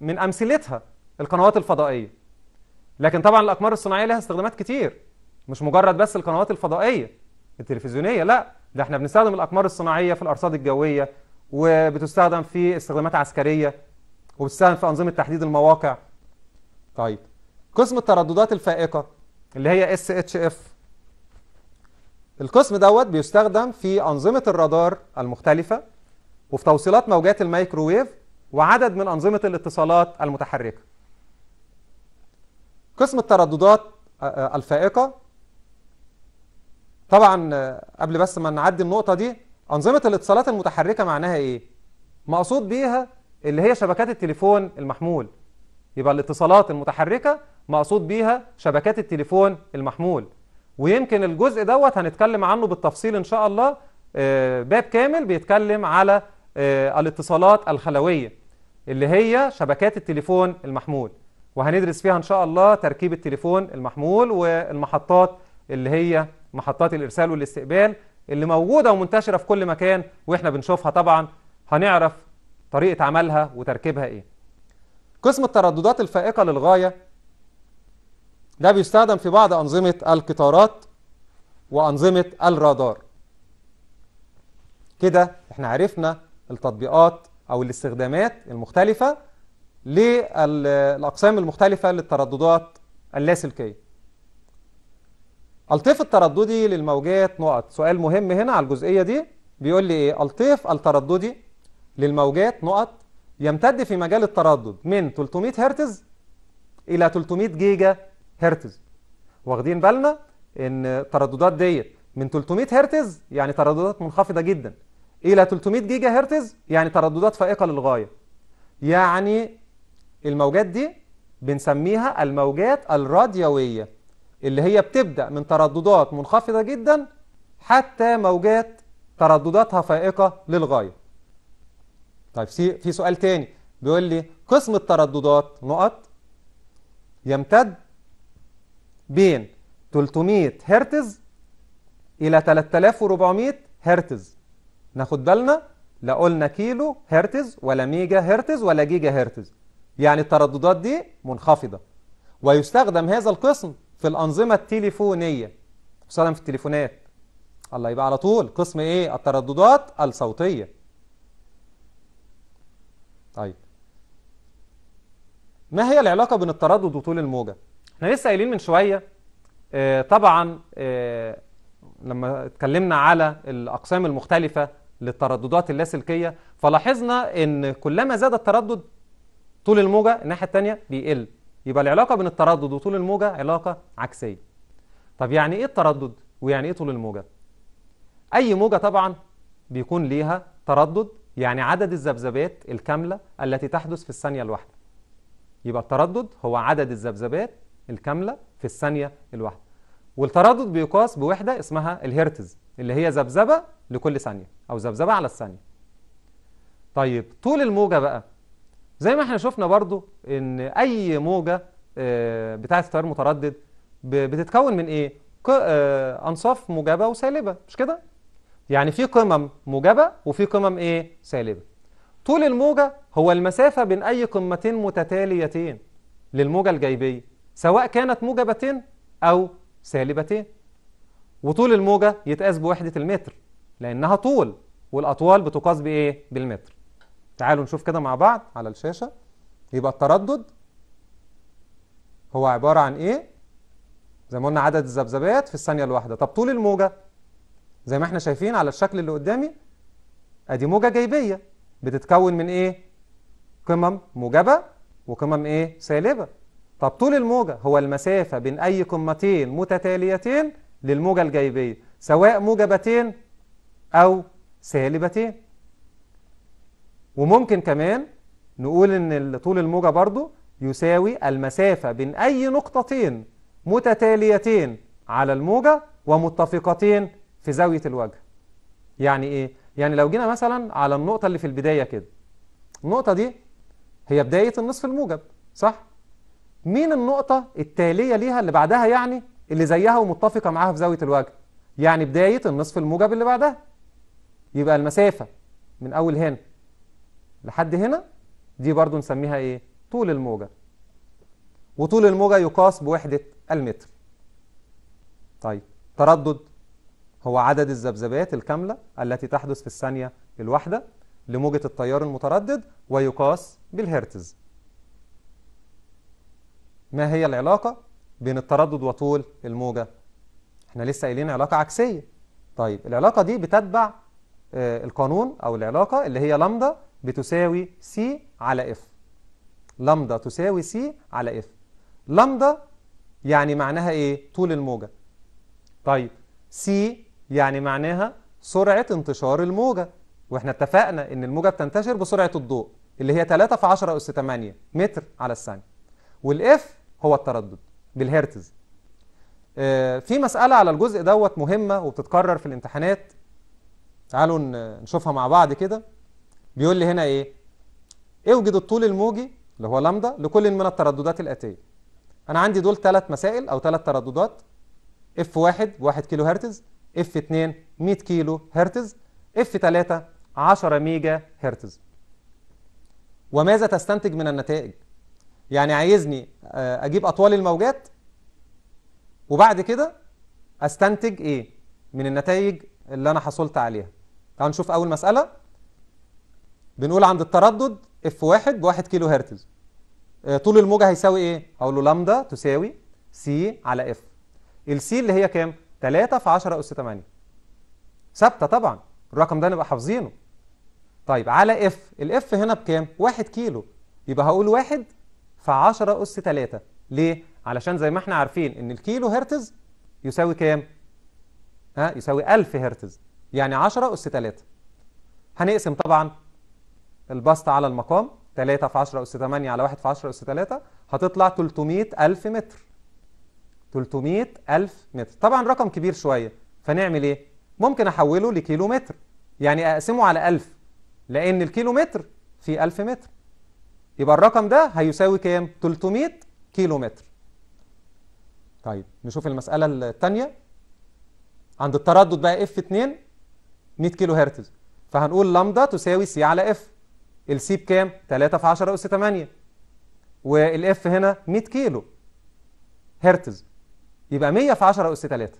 Speaker 1: من امثلتها القنوات الفضائيه لكن طبعا الاقمار الصناعيه لها استخدامات كتير مش مجرد بس القنوات الفضائيه التلفزيونيه لا ده احنا بنستخدم الاقمار الصناعيه في الارصاد الجويه وبتستخدم في استخدامات عسكريه وبتستخدم في انظمه تحديد المواقع طيب قسم الترددات الفائقه اللي هي اس اتش اف القسم دوت بيستخدم في انظمه الرادار المختلفه وفي توصيلات موجات الميكروويف وعدد من انظمه الاتصالات المتحركه قسم الترددات آه، آه، الفائقه طبعا آه، قبل بس ما نعدي النقطه دي أنظمة الاتصالات المتحركة معناها إيه؟ مقصود بيها اللي هي شبكات التليفون المحمول يبقى الاتصالات المتحركة مقصود بيها شبكات التليفون المحمول ويمكن الجزء دوت هنتكلم عنه بالتفصيل إن شاء الله آه، باب كامل بيتكلم على آه، الاتصالات الخلوية اللي هي شبكات التليفون المحمول وهندرس فيها إن شاء الله تركيب التليفون المحمول والمحطات اللي هي محطات الإرسال والاستقبال اللي موجودة ومنتشرة في كل مكان وإحنا بنشوفها طبعا هنعرف طريقة عملها وتركيبها إيه قسم الترددات الفائقة للغاية ده بيستخدم في بعض أنظمة القطارات وأنظمة الرادار كده إحنا عرفنا التطبيقات أو الاستخدامات المختلفة للأقسام المختلفة للترددات اللاسلكية الطيف الترددي للموجات نقط سؤال مهم هنا على الجزئية دي بيقول لي ايه الطيف الترددي للموجات نقط يمتد في مجال التردد من 300 هرتز إلى 300 جيجا هرتز واخدين بالنا ان الترددات ديت من 300 هرتز يعني ترددات منخفضة جدا إلى 300 جيجا هرتز يعني ترددات فائقة للغاية يعني الموجات دي بنسميها الموجات الراديوية اللي هي بتبدأ من ترددات منخفضة جدا حتى موجات تردداتها فائقة للغاية طيب في سؤال تاني بيقول لي قسم الترددات نقط يمتد بين 300 هرتز إلى 3400 هرتز ناخد بالنا لا قلنا كيلو هرتز ولا ميجا هرتز ولا جيجا هرتز يعني الترددات دي منخفضة ويستخدم هذا القسم في الأنظمة التليفونية وسلام في التليفونات الله يبقى على طول قسم إيه الترددات الصوتية طيب ما هي العلاقة بين التردد وطول الموجة احنا لسه قايلين من شوية اه طبعا اه لما اتكلمنا على الأقسام المختلفة للترددات اللاسلكية فلاحظنا ان كلما زاد التردد طول الموجة الناحية الثانية بيقل يبقى العلاقة بين التردد وطول الموجة علاقة عكسية طب يعني ايه التردد ويعني ايه طول الموجة اي موجة طبعا بيكون ليها تردد يعني عدد الذبذبات الكاملة التي تحدث في الثانية الواحدة يبقى التردد هو عدد الذبذبات الكاملة في الثانية الواحدة والتردد بيقاس بوحدة اسمها الهرتز اللي هي ذبذبة لكل ثانية أو ذبذبة على الثانية طيب طول الموجة بقى زي ما احنا شفنا برضو ان اي موجة آه، بتاعة التيار المتردد بتتكون من ايه؟ آه، انصاف موجبة وسالبة مش كده؟ يعني في قمم موجبة وفي قمم ايه؟ سالبة طول الموجة هو المسافة بين اي قمتين متتاليتين للموجة الجيبيه سواء كانت موجبتين او سالبتين وطول الموجة يتقاس بوحدة المتر لانها طول والاطوال بتقاس بايه؟ بالمتر تعالوا نشوف كده مع بعض على الشاشة يبقى التردد هو عبارة عن ايه زي ما قلنا عدد الذبذبات في الثانية الواحدة طب طول الموجة زي ما احنا شايفين على الشكل اللي قدامي ادي موجة جيبية بتتكون من ايه قمم موجبة وقمم ايه سالبة طب طول الموجة هو المسافة بين اي قمتين متتاليتين للموجة الجيبية سواء موجبتين او سالبتين وممكن كمان نقول ان طول الموجة برضو يساوي المسافة بين أي نقطتين متتاليتين على الموجة ومتفقتين في زاوية الوجه يعني إيه؟ يعني لو جينا مثلا على النقطة اللي في البداية كده النقطة دي هي بداية النصف الموجب صح؟ مين النقطة التالية ليها اللي بعدها يعني اللي زيها ومتفقة معاها في زاوية الوجه يعني بداية النصف الموجب اللي بعدها يبقى المسافة من أول هنا لحد هنا دي برضو نسميها ايه طول الموجة وطول الموجة يقاس بوحدة المتر طيب تردد هو عدد الذبذبات الكاملة التي تحدث في الثانية الواحدة لموجة التيار المتردد ويقاس بالهرتز ما هي العلاقة بين التردد وطول الموجة احنا لسه قايلين علاقة عكسية طيب العلاقة دي بتتبع آه، القانون أو العلاقة اللي هي لامدا بتساوي سي على اف لامدا تساوي سي على اف لامدا يعني معناها ايه طول الموجه طيب سي يعني معناها سرعه انتشار الموجه واحنا اتفقنا ان الموجه بتنتشر بسرعه الضوء اللي هي 3 في 10 اس 8 متر على الثانيه والاف هو التردد بالهرتز آه، في مساله على الجزء دوت مهمه وبتتكرر في الامتحانات تعالوا نشوفها مع بعض كده بيقول لي هنا ايه اوجد الطول الموجي اللي هو لامدا لكل من الترددات الاتيه انا عندي دول ثلاث مسائل او ثلاث ترددات اف 1 1 كيلو هرتز اف 2 100 كيلو هرتز اف 3 10 ميجا هرتز وماذا تستنتج من النتائج يعني عايزني آه، اجيب اطوال الموجات وبعد كده استنتج ايه من النتائج اللي انا حصلت عليها تعالوا نشوف اول مساله بنقول عند التردد اف 1 ب 1 كيلو هرتز آه، طول الموجة هيساوي إيه؟ هقول له لامدا تساوي سي على اف. السي اللي هي كام؟ 3 في 10 أس 8 ثابتة طبعا الرقم ده نبقى حافظينه طيب على اف، الإف هنا بكام؟ 1 كيلو يبقى هقول 1 في 10 أس 3 ليه؟ علشان زي ما احنا عارفين إن الكيلو هرتز يساوي كام؟ ها يساوي 1000 هرتز يعني 10 أس 3 هنقسم طبعا البسط على المقام 3 في 10 أس 8 على 1 في 10 أس 3 هتطلع 300 ألف متر 300 ألف متر طبعا رقم كبير شوية فنعمل إيه؟ ممكن أحوله لكيلو متر يعني أقسمه على 1000 لأن الكيلو متر في 1000 متر يبقى الرقم ده هيساوي كام؟ 300 كيلو متر طيب نشوف المسألة الثانية عند التردد بقى اف 2 100 كيلو هرتز فهنقول لامدا تساوي سي على اف السي بكام 3 في 10 اس 8 والاف هنا 100 كيلو هرتز يبقى 100 في 10 اس 3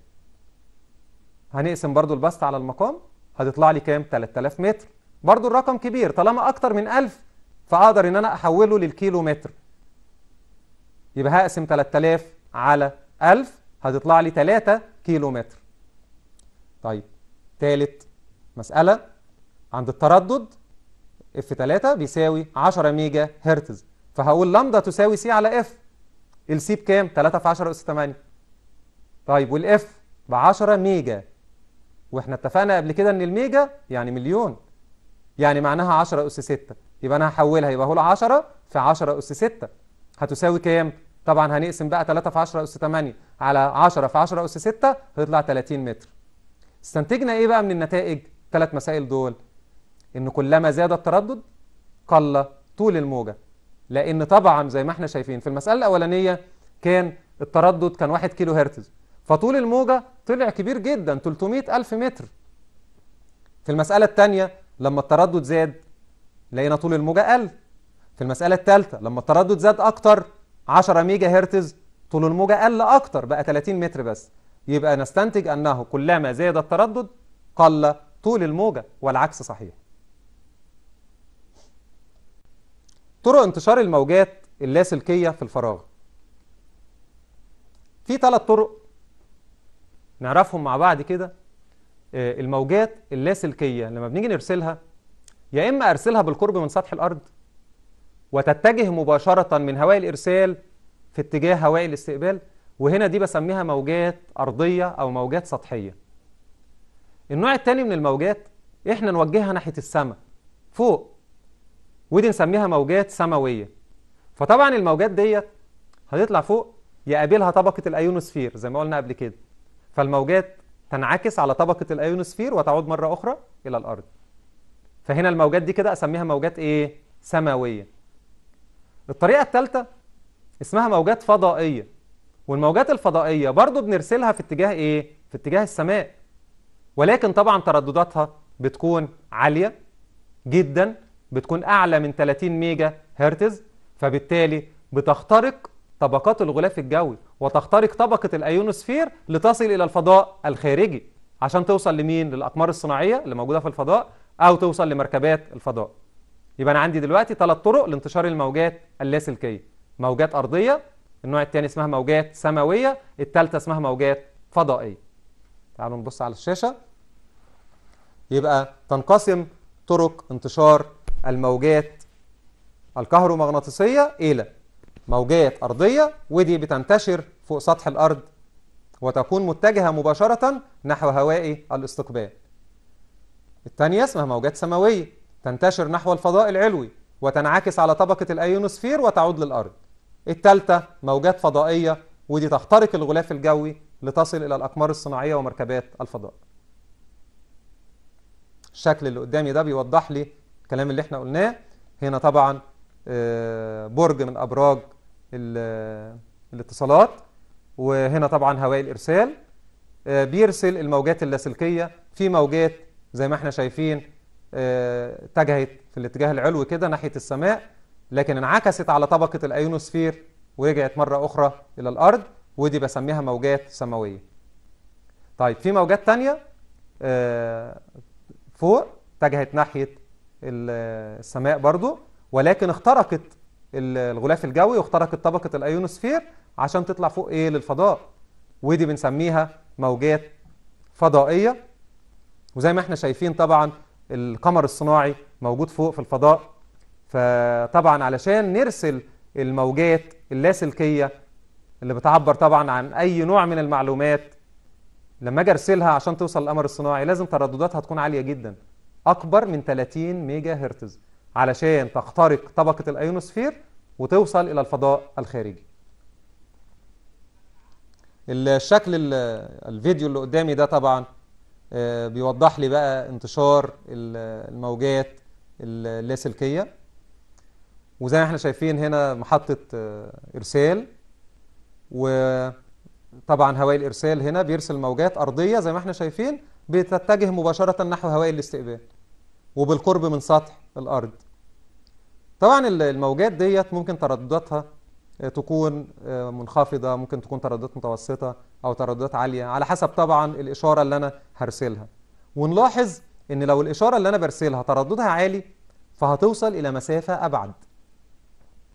Speaker 1: هنقسم برضو البسط على المقام هتطلع لي كام 3000 متر برضو الرقم كبير طالما اكتر من 1000 فاقدر ان انا احوله للكيلو متر يبقى هقسم 3000 على 1000 هتطلع لي 3 كيلو متر طيب ثالث مسألة عند التردد اف 3 بيساوي 10 ميجا هرتز فهقول لامدا تساوي سي على اف السي بكام 3 في 10 اس 8 طيب والاف ب 10 ميجا واحنا اتفقنا قبل كده ان الميجا يعني مليون يعني معناها 10 اس 6 يبقى انا هحولها يبقى هقول 10 في 10 اس 6 هتساوي كام طبعا هنقسم بقى 3 في 10 اس 8 على 10 في 10 اس 6 هيطلع 30 متر استنتجنا ايه بقى من النتائج ثلاث مسائل دول ان كلما زاد التردد قل طول الموجة لان طبعا زي ما احنا شايفين في المسألة الاولانية كان التردد كان 1 كيلو هرتز فطول الموجة طلع كبير جدا 300 ألف متر في المسألة الثانية لما التردد زاد لقينا طول الموجة قل في المسألة الثالثة لما التردد زاد أكتر 10 ميجا هرتز طول الموجة قل أكتر بقى 30 متر بس يبقى نستنتج أنه كلما زاد التردد قل طول الموجة والعكس صحيح طرق انتشار الموجات اللاسلكية في الفراغ في ثلاث طرق نعرفهم مع بعض كده آه، الموجات اللاسلكية لما بنيجي نرسلها يا إما أرسلها بالقرب من سطح الأرض وتتجه مباشرة من هواء الإرسال في اتجاه هواء الاستقبال وهنا دي بسميها موجات أرضية أو موجات سطحية النوع الثاني من الموجات إحنا نوجهها ناحية السماء فوق ودي نسميها موجات سماويه فطبعا الموجات ديت هتطلع فوق يقابلها طبقه الايونوسفير زي ما قلنا قبل كده فالموجات تنعكس على طبقه الايونوسفير وتعود مره اخرى الى الارض فهنا الموجات دي كده اسميها موجات ايه سماويه الطريقه الثالثه اسمها موجات فضائيه والموجات الفضائيه برضو بنرسلها في اتجاه ايه في اتجاه السماء ولكن طبعا تردداتها بتكون عاليه جدا بتكون أعلى من 30 ميجا هرتز فبالتالي بتخترق طبقات الغلاف الجوي وتخترق طبقة الأيونوسفير لتصل إلى الفضاء الخارجي عشان توصل لمين؟ للأقمار الصناعية اللي موجودة في الفضاء أو توصل لمركبات الفضاء يبقى أنا عندي دلوقتي ثلاث طرق لانتشار الموجات اللاسلكية موجات أرضية النوع الثاني اسمها موجات سماوية الثالثة اسمها موجات فضائية تعالوا نبص على الشاشة يبقى تنقسم طرق انتشار الموجات الكهرومغناطيسية إلى موجات أرضية ودي بتنتشر فوق سطح الأرض وتكون متجهة مباشرة نحو هوائي الاستقبال الثانية اسمها موجات سماوية تنتشر نحو الفضاء العلوي وتنعكس على طبقة الأيونوسفير وتعود للأرض الثالثة موجات فضائية ودي تخترق الغلاف الجوي لتصل إلى الأقمار الصناعية ومركبات الفضاء الشكل اللي قدامي ده بيوضح لي الكلام اللي احنا قلناه هنا طبعا آه، برج من ابراج الاتصالات وهنا طبعا هواء الارسال آه، بيرسل الموجات اللاسلكيه في موجات زي ما احنا شايفين آه، اتجهت في الاتجاه العلوي كده ناحيه السماء لكن انعكست على طبقه الايونوسفير ورجعت مره اخرى الى الارض ودي بسميها موجات سماويه طيب في موجات ثانيه فوق اتجهت ناحيه السماء برضو ولكن اخترقت الغلاف الجوي واخترقت طبقة الايونوسفير عشان تطلع فوق ايه للفضاء ودي بنسميها موجات فضائية وزي ما احنا شايفين طبعا القمر الصناعي موجود فوق في الفضاء فطبعا علشان نرسل الموجات اللاسلكية اللي بتعبر طبعا عن اي نوع من المعلومات لما اجي ارسلها عشان توصل للقمر الصناعي لازم تردداتها تكون عالية جدا أكبر من 30 ميجا هرتز علشان تخترق طبقة الأيونوسفير وتوصل إلى الفضاء الخارجي الشكل الفيديو اللي قدامي ده طبعا آه، بيوضح لي بقى انتشار الموجات اللاسلكية وزي ما احنا شايفين هنا محطة آه، إرسال وطبعا هواء الإرسال هنا بيرسل موجات أرضية زي ما احنا شايفين بتتجه مباشرة نحو هواء الاستقبال وبالقرب من سطح الأرض طبعا الموجات ديت ممكن تردداتها آه، تكون آه، منخفضة ممكن تكون ترددات متوسطة أو ترددات عالية على حسب طبعا الإشارة اللي أنا هرسلها ونلاحظ إن لو الإشارة اللي أنا برسلها ترددها عالي فهتوصل إلى مسافة أبعد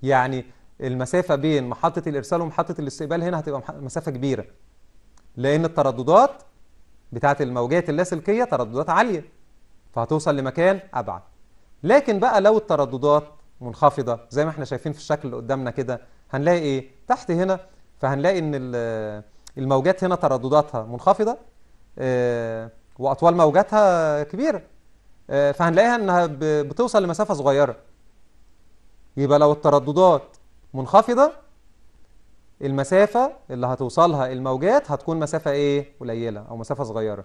Speaker 1: يعني المسافة بين محطة الإرسال ومحطة الاستقبال هنا هتبقى مسافة كبيرة لأن الترددات بتاعة الموجات اللاسلكية ترددات عالية فهتوصل لمكان أبعد لكن بقى لو الترددات منخفضة زي ما احنا شايفين في الشكل اللي قدامنا كده هنلاقي ايه تحت هنا فهنلاقي ان الموجات هنا تردداتها منخفضة آه، وأطوال موجاتها كبيرة آه، فهنلاقيها انها بتوصل لمسافة صغيرة يبقى لو الترددات منخفضة المسافة اللي هتوصلها الموجات هتكون مسافة ايه قليلة او مسافة صغيرة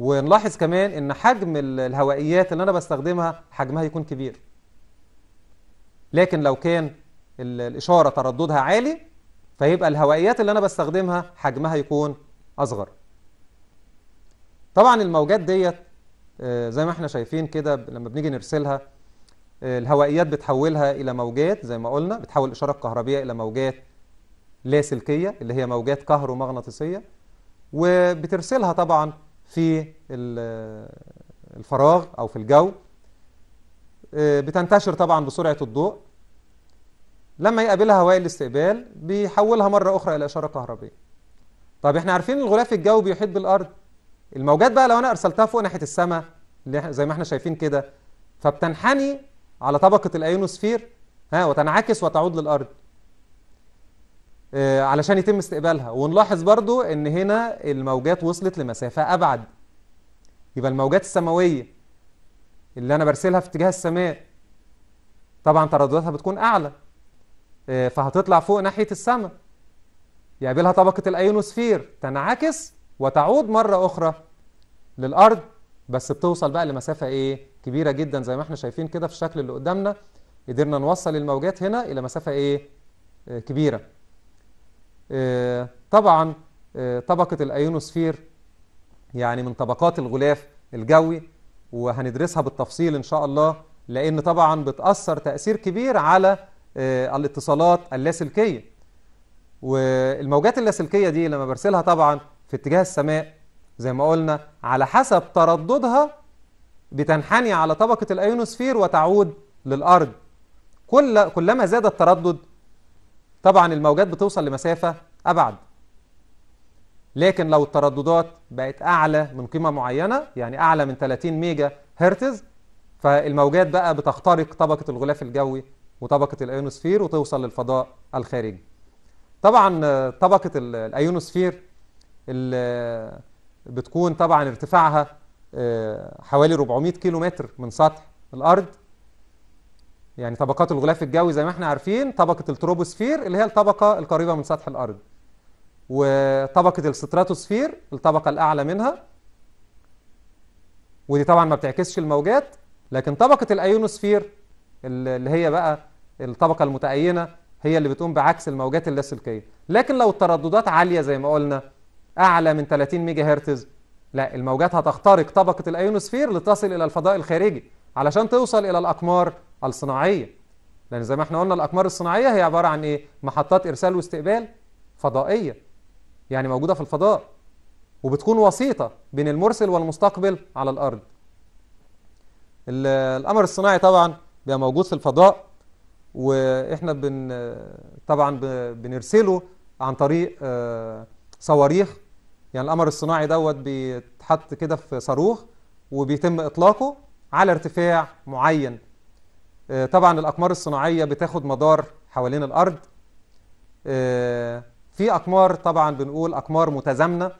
Speaker 1: ونلاحظ كمان ان حجم الهوائيات اللي انا بستخدمها حجمها يكون كبير لكن لو كان الاشاره ترددها عالي فيبقى الهوائيات اللي انا بستخدمها حجمها يكون اصغر طبعا الموجات ديت آه، زي ما احنا شايفين كده لما بنيجي نرسلها آه، الهوائيات بتحولها الى موجات زي ما قلنا بتحول الاشاره الكهربيه الى موجات لاسلكيه اللي هي موجات كهرومغناطيسيه وبترسلها طبعا في الفراغ أو في الجو آه، بتنتشر طبعا بسرعة الضوء لما يقابلها هواء الاستقبال بيحولها مرة أخرى إلى إشارة كهربية طب احنا عارفين الغلاف الجوي بيحيط بالأرض الموجات بقى لو أنا أرسلتها فوق ناحية السماء زي ما احنا شايفين كده فبتنحني على طبقة الأيونوسفير ها وتنعكس وتعود للأرض آه، علشان يتم استقبالها ونلاحظ برضو ان هنا الموجات وصلت لمسافة ابعد يبقى الموجات السماوية اللي انا برسلها في اتجاه السماء طبعا تردداتها بتكون اعلى آه، فهتطلع فوق ناحية السماء يقابلها طبقة الايونوسفير تنعكس وتعود مرة اخرى للارض بس بتوصل بقى لمسافة ايه كبيرة جدا زي ما احنا شايفين كده في الشكل اللي قدامنا قدرنا نوصل الموجات هنا الى مسافة ايه آه، كبيرة آه، طبعا آه، طبقة الايونوسفير يعني من طبقات الغلاف الجوي وهندرسها بالتفصيل ان شاء الله لان طبعا بتاثر تاثير كبير على آه، الاتصالات اللاسلكيه والموجات اللاسلكيه دي لما برسلها طبعا في اتجاه السماء زي ما قلنا على حسب ترددها بتنحني على طبقه الايونوسفير وتعود للارض كل كلما زاد التردد طبعا الموجات بتوصل لمسافة أبعد لكن لو الترددات بقت أعلى من قيمة معينة يعني أعلى من 30 ميجا هرتز فالموجات بقى بتخترق طبقة الغلاف الجوي وطبقة الأيونوسفير وتوصل للفضاء الخارجي طبعا طبقة الأيونوسفير اللي بتكون طبعا ارتفاعها آه، حوالي 400 كيلو متر من سطح الأرض يعني طبقات الغلاف الجوي زي ما احنا عارفين طبقة التروبوسفير اللي هي الطبقة القريبة من سطح الأرض وطبقة الستراتوسفير الطبقة الأعلى منها ودي طبعا ما بتعكسش الموجات لكن طبقة الأيونوسفير اللي هي بقى الطبقة المتأينة هي اللي بتقوم بعكس الموجات اللاسلكية لكن لو الترددات عالية زي ما قلنا أعلى من 30 ميجا هرتز لا الموجات هتخترق طبقة الأيونوسفير لتصل إلى الفضاء الخارجي علشان توصل إلى الأقمار الصناعية لأن زي ما احنا قلنا الأقمار الصناعية هي عبارة عن إيه؟ محطات إرسال واستقبال فضائية يعني موجودة في الفضاء وبتكون وسيطة بين المرسل والمستقبل على الأرض القمر الصناعي طبعا بيبقى موجود في الفضاء واحنا بن طبعا بنرسله عن طريق آه، صواريخ يعني القمر الصناعي دوت بيتحط كده في صاروخ وبيتم اطلاقه على ارتفاع معين آه، طبعا الأقمار الصناعية بتاخد مدار حوالين الأرض آه، في أقمار طبعا بنقول أقمار متزامنة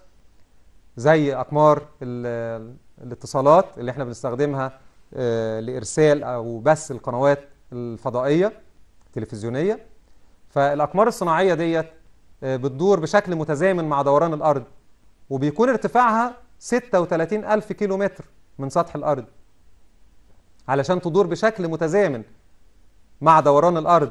Speaker 1: زي أقمار الاتصالات اللي احنا بنستخدمها آه، لإرسال أو بث القنوات الفضائية التلفزيونية فالأقمار الصناعية ديت بتدور بشكل متزامن مع دوران الأرض وبيكون ارتفاعها 36000 ألف متر من سطح الأرض علشان تدور بشكل متزامن مع دوران الأرض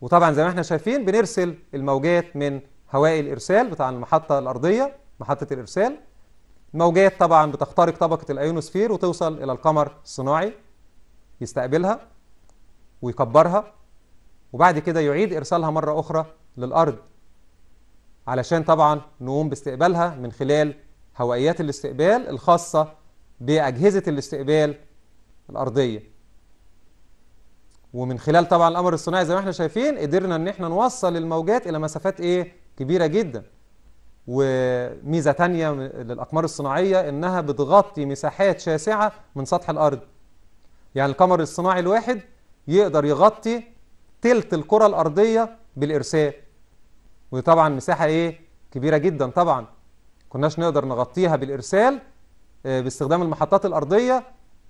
Speaker 1: وطبعا زي ما احنا شايفين بنرسل الموجات من هواء الإرسال بتاع المحطة الأرضية محطة الإرسال الموجات طبعا بتخترق طبقة الأيونوسفير وتوصل إلى القمر الصناعي يستقبلها ويكبرها وبعد كده يعيد إرسالها مرة أخرى للأرض علشان طبعا نقوم باستقبالها من خلال هوائيات الاستقبال الخاصة بأجهزة الاستقبال الأرضية ومن خلال طبعا القمر الصناعي زي ما احنا شايفين قدرنا ان احنا نوصل الموجات الى مسافات ايه كبيرة جدا وميزة تانية للأقمار الصناعية انها بتغطي مساحات شاسعة من سطح الأرض يعني القمر الصناعي الواحد يقدر يغطي تلت الكرة الأرضية بالإرسال وطبعا مساحة ايه كبيرة جدا طبعا كناش نقدر نغطيها بالإرسال آه، باستخدام المحطات الأرضية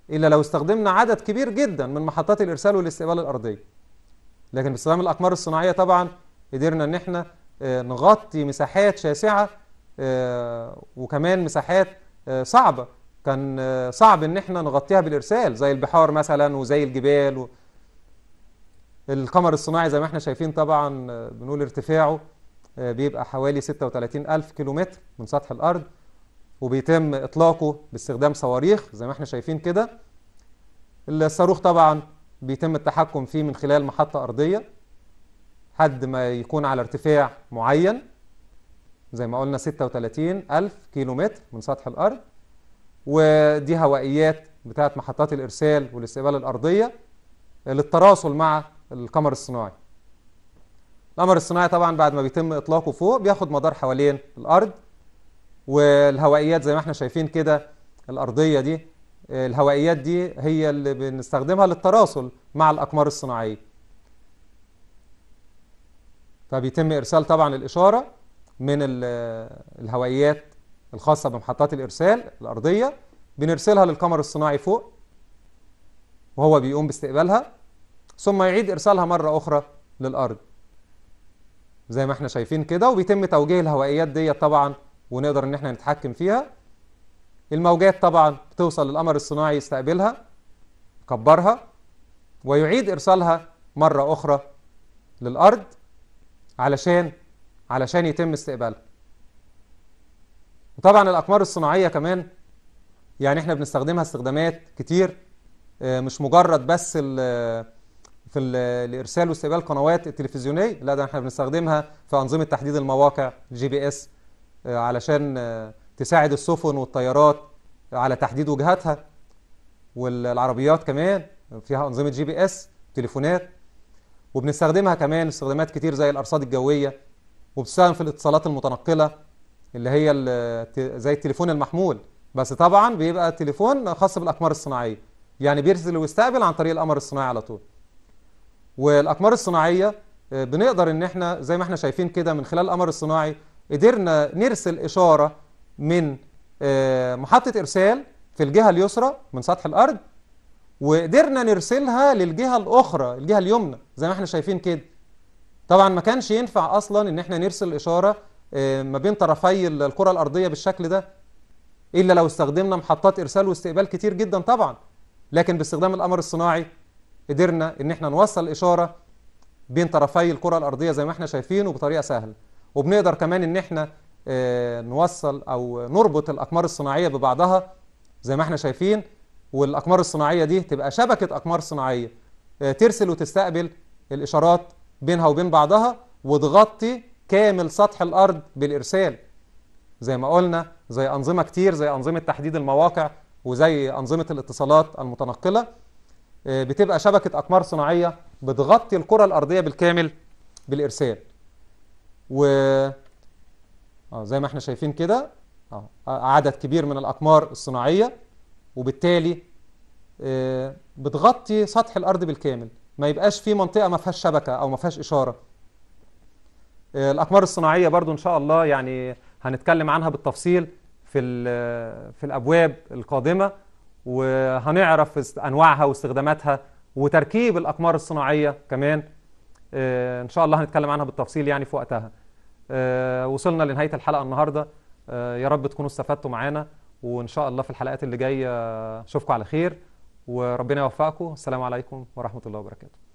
Speaker 1: إلا لو استخدمنا عدد كبير جدا من محطات الإرسال والاستقبال الأرضية لكن باستخدام الأقمار الصناعية طبعا قدرنا أن احنا آه، نغطي مساحات شاسعة آه، وكمان مساحات آه، صعبة كان صعب ان احنا نغطيها بالارسال زي البحار مثلا وزي الجبال و... القمر الصناعي زي ما احنا شايفين طبعا بنقول ارتفاعه بيبقى حوالي 36 ألف كيلومتر من سطح الأرض وبيتم اطلاقه باستخدام صواريخ زي ما احنا شايفين كده الصاروخ طبعا بيتم التحكم فيه من خلال محطة أرضية حد ما يكون على ارتفاع معين زي ما قلنا 36 ألف كيلو متر من سطح الأرض ودي هوائيات بتاعت محطات الإرسال والاستقبال الأرضية للتراسل مع القمر الصناعي القمر الصناعي طبعا بعد ما بيتم إطلاقه فوق بياخد مدار حوالين الأرض والهوائيات زي ما احنا شايفين كده الأرضية دي الهوائيات دي هي اللي بنستخدمها للتراسل مع الأقمار الصناعية فبيتم إرسال طبعا الإشارة من الهوائيات الخاصة بمحطات الإرسال الأرضية بنرسلها للقمر الصناعي فوق وهو بيقوم باستقبالها ثم يعيد إرسالها مرة أخرى للأرض زي ما احنا شايفين كده وبيتم توجيه الهوائيات دي طبعا ونقدر ان احنا نتحكم فيها الموجات طبعا بتوصل للقمر الصناعي يستقبلها كبرها ويعيد ارسالها مره اخرى للارض علشان علشان يتم استقبالها وطبعا الاقمار الصناعيه كمان يعني احنا بنستخدمها استخدامات كتير آه، مش مجرد بس آه، في الارسال آه، واستقبال قنوات التلفزيونيه لا ده احنا بنستخدمها في انظمه تحديد المواقع جي بي اس علشان آه، تساعد السفن والطيارات على تحديد وجهاتها والعربيات كمان فيها أنظمة جي بي اس تليفونات وبنستخدمها كمان استخدامات كتير زي الأرصاد الجوية وبتستخدم في الاتصالات المتنقلة اللي هي زي التليفون المحمول بس طبعا بيبقى تليفون خاص بالأقمار الصناعية يعني بيرسل ويستقبل عن طريق القمر الصناعي على طول والأقمار الصناعية آه، بنقدر ان احنا زي ما احنا شايفين كده من خلال القمر الصناعي قدرنا نرسل إشارة من آه، محطة إرسال في الجهة اليسرى من سطح الأرض وقدرنا نرسلها للجهة الأخرى الجهة اليمنى زي ما احنا شايفين كده طبعا ما كانش ينفع أصلا إن احنا نرسل إشارة آه، ما بين طرفي الكرة الأرضية بالشكل ده إلا لو استخدمنا محطات إرسال واستقبال كتير جدا طبعا لكن باستخدام القمر الصناعي قدرنا إن احنا نوصل إشارة بين طرفي الكرة الأرضية زي ما احنا شايفين وبطريقة سهلة وبنقدر كمان ان احنا آه، نوصل او نربط الاقمار الصناعيه ببعضها زي ما احنا شايفين والاقمار الصناعيه دي تبقى شبكه اقمار صناعيه آه، ترسل وتستقبل الاشارات بينها وبين بعضها وتغطي كامل سطح الارض بالارسال زي ما قلنا زي انظمه كتير زي انظمه تحديد المواقع وزي انظمه الاتصالات المتنقله آه، بتبقى شبكه اقمار صناعيه بتغطي الكره الارضيه بالكامل بالارسال و اه زي ما احنا شايفين كده اه عدد كبير من الاقمار الصناعيه وبالتالي آه، بتغطي سطح الارض بالكامل ما يبقاش في منطقه ما فيهاش شبكه او ما فيهاش اشاره آه، الاقمار الصناعيه برضو ان شاء الله يعني هنتكلم عنها بالتفصيل في آه، في الابواب القادمه وهنعرف انواعها واستخداماتها وتركيب الاقمار الصناعيه كمان آه، ان شاء الله هنتكلم عنها بالتفصيل يعني في وقتها آه، وصلنا لنهايه الحلقه النهارده آه، يا رب تكونوا استفدتوا معانا وان شاء الله في الحلقات اللي جايه اشوفكم على خير وربنا يوفقكم السلام عليكم ورحمه الله وبركاته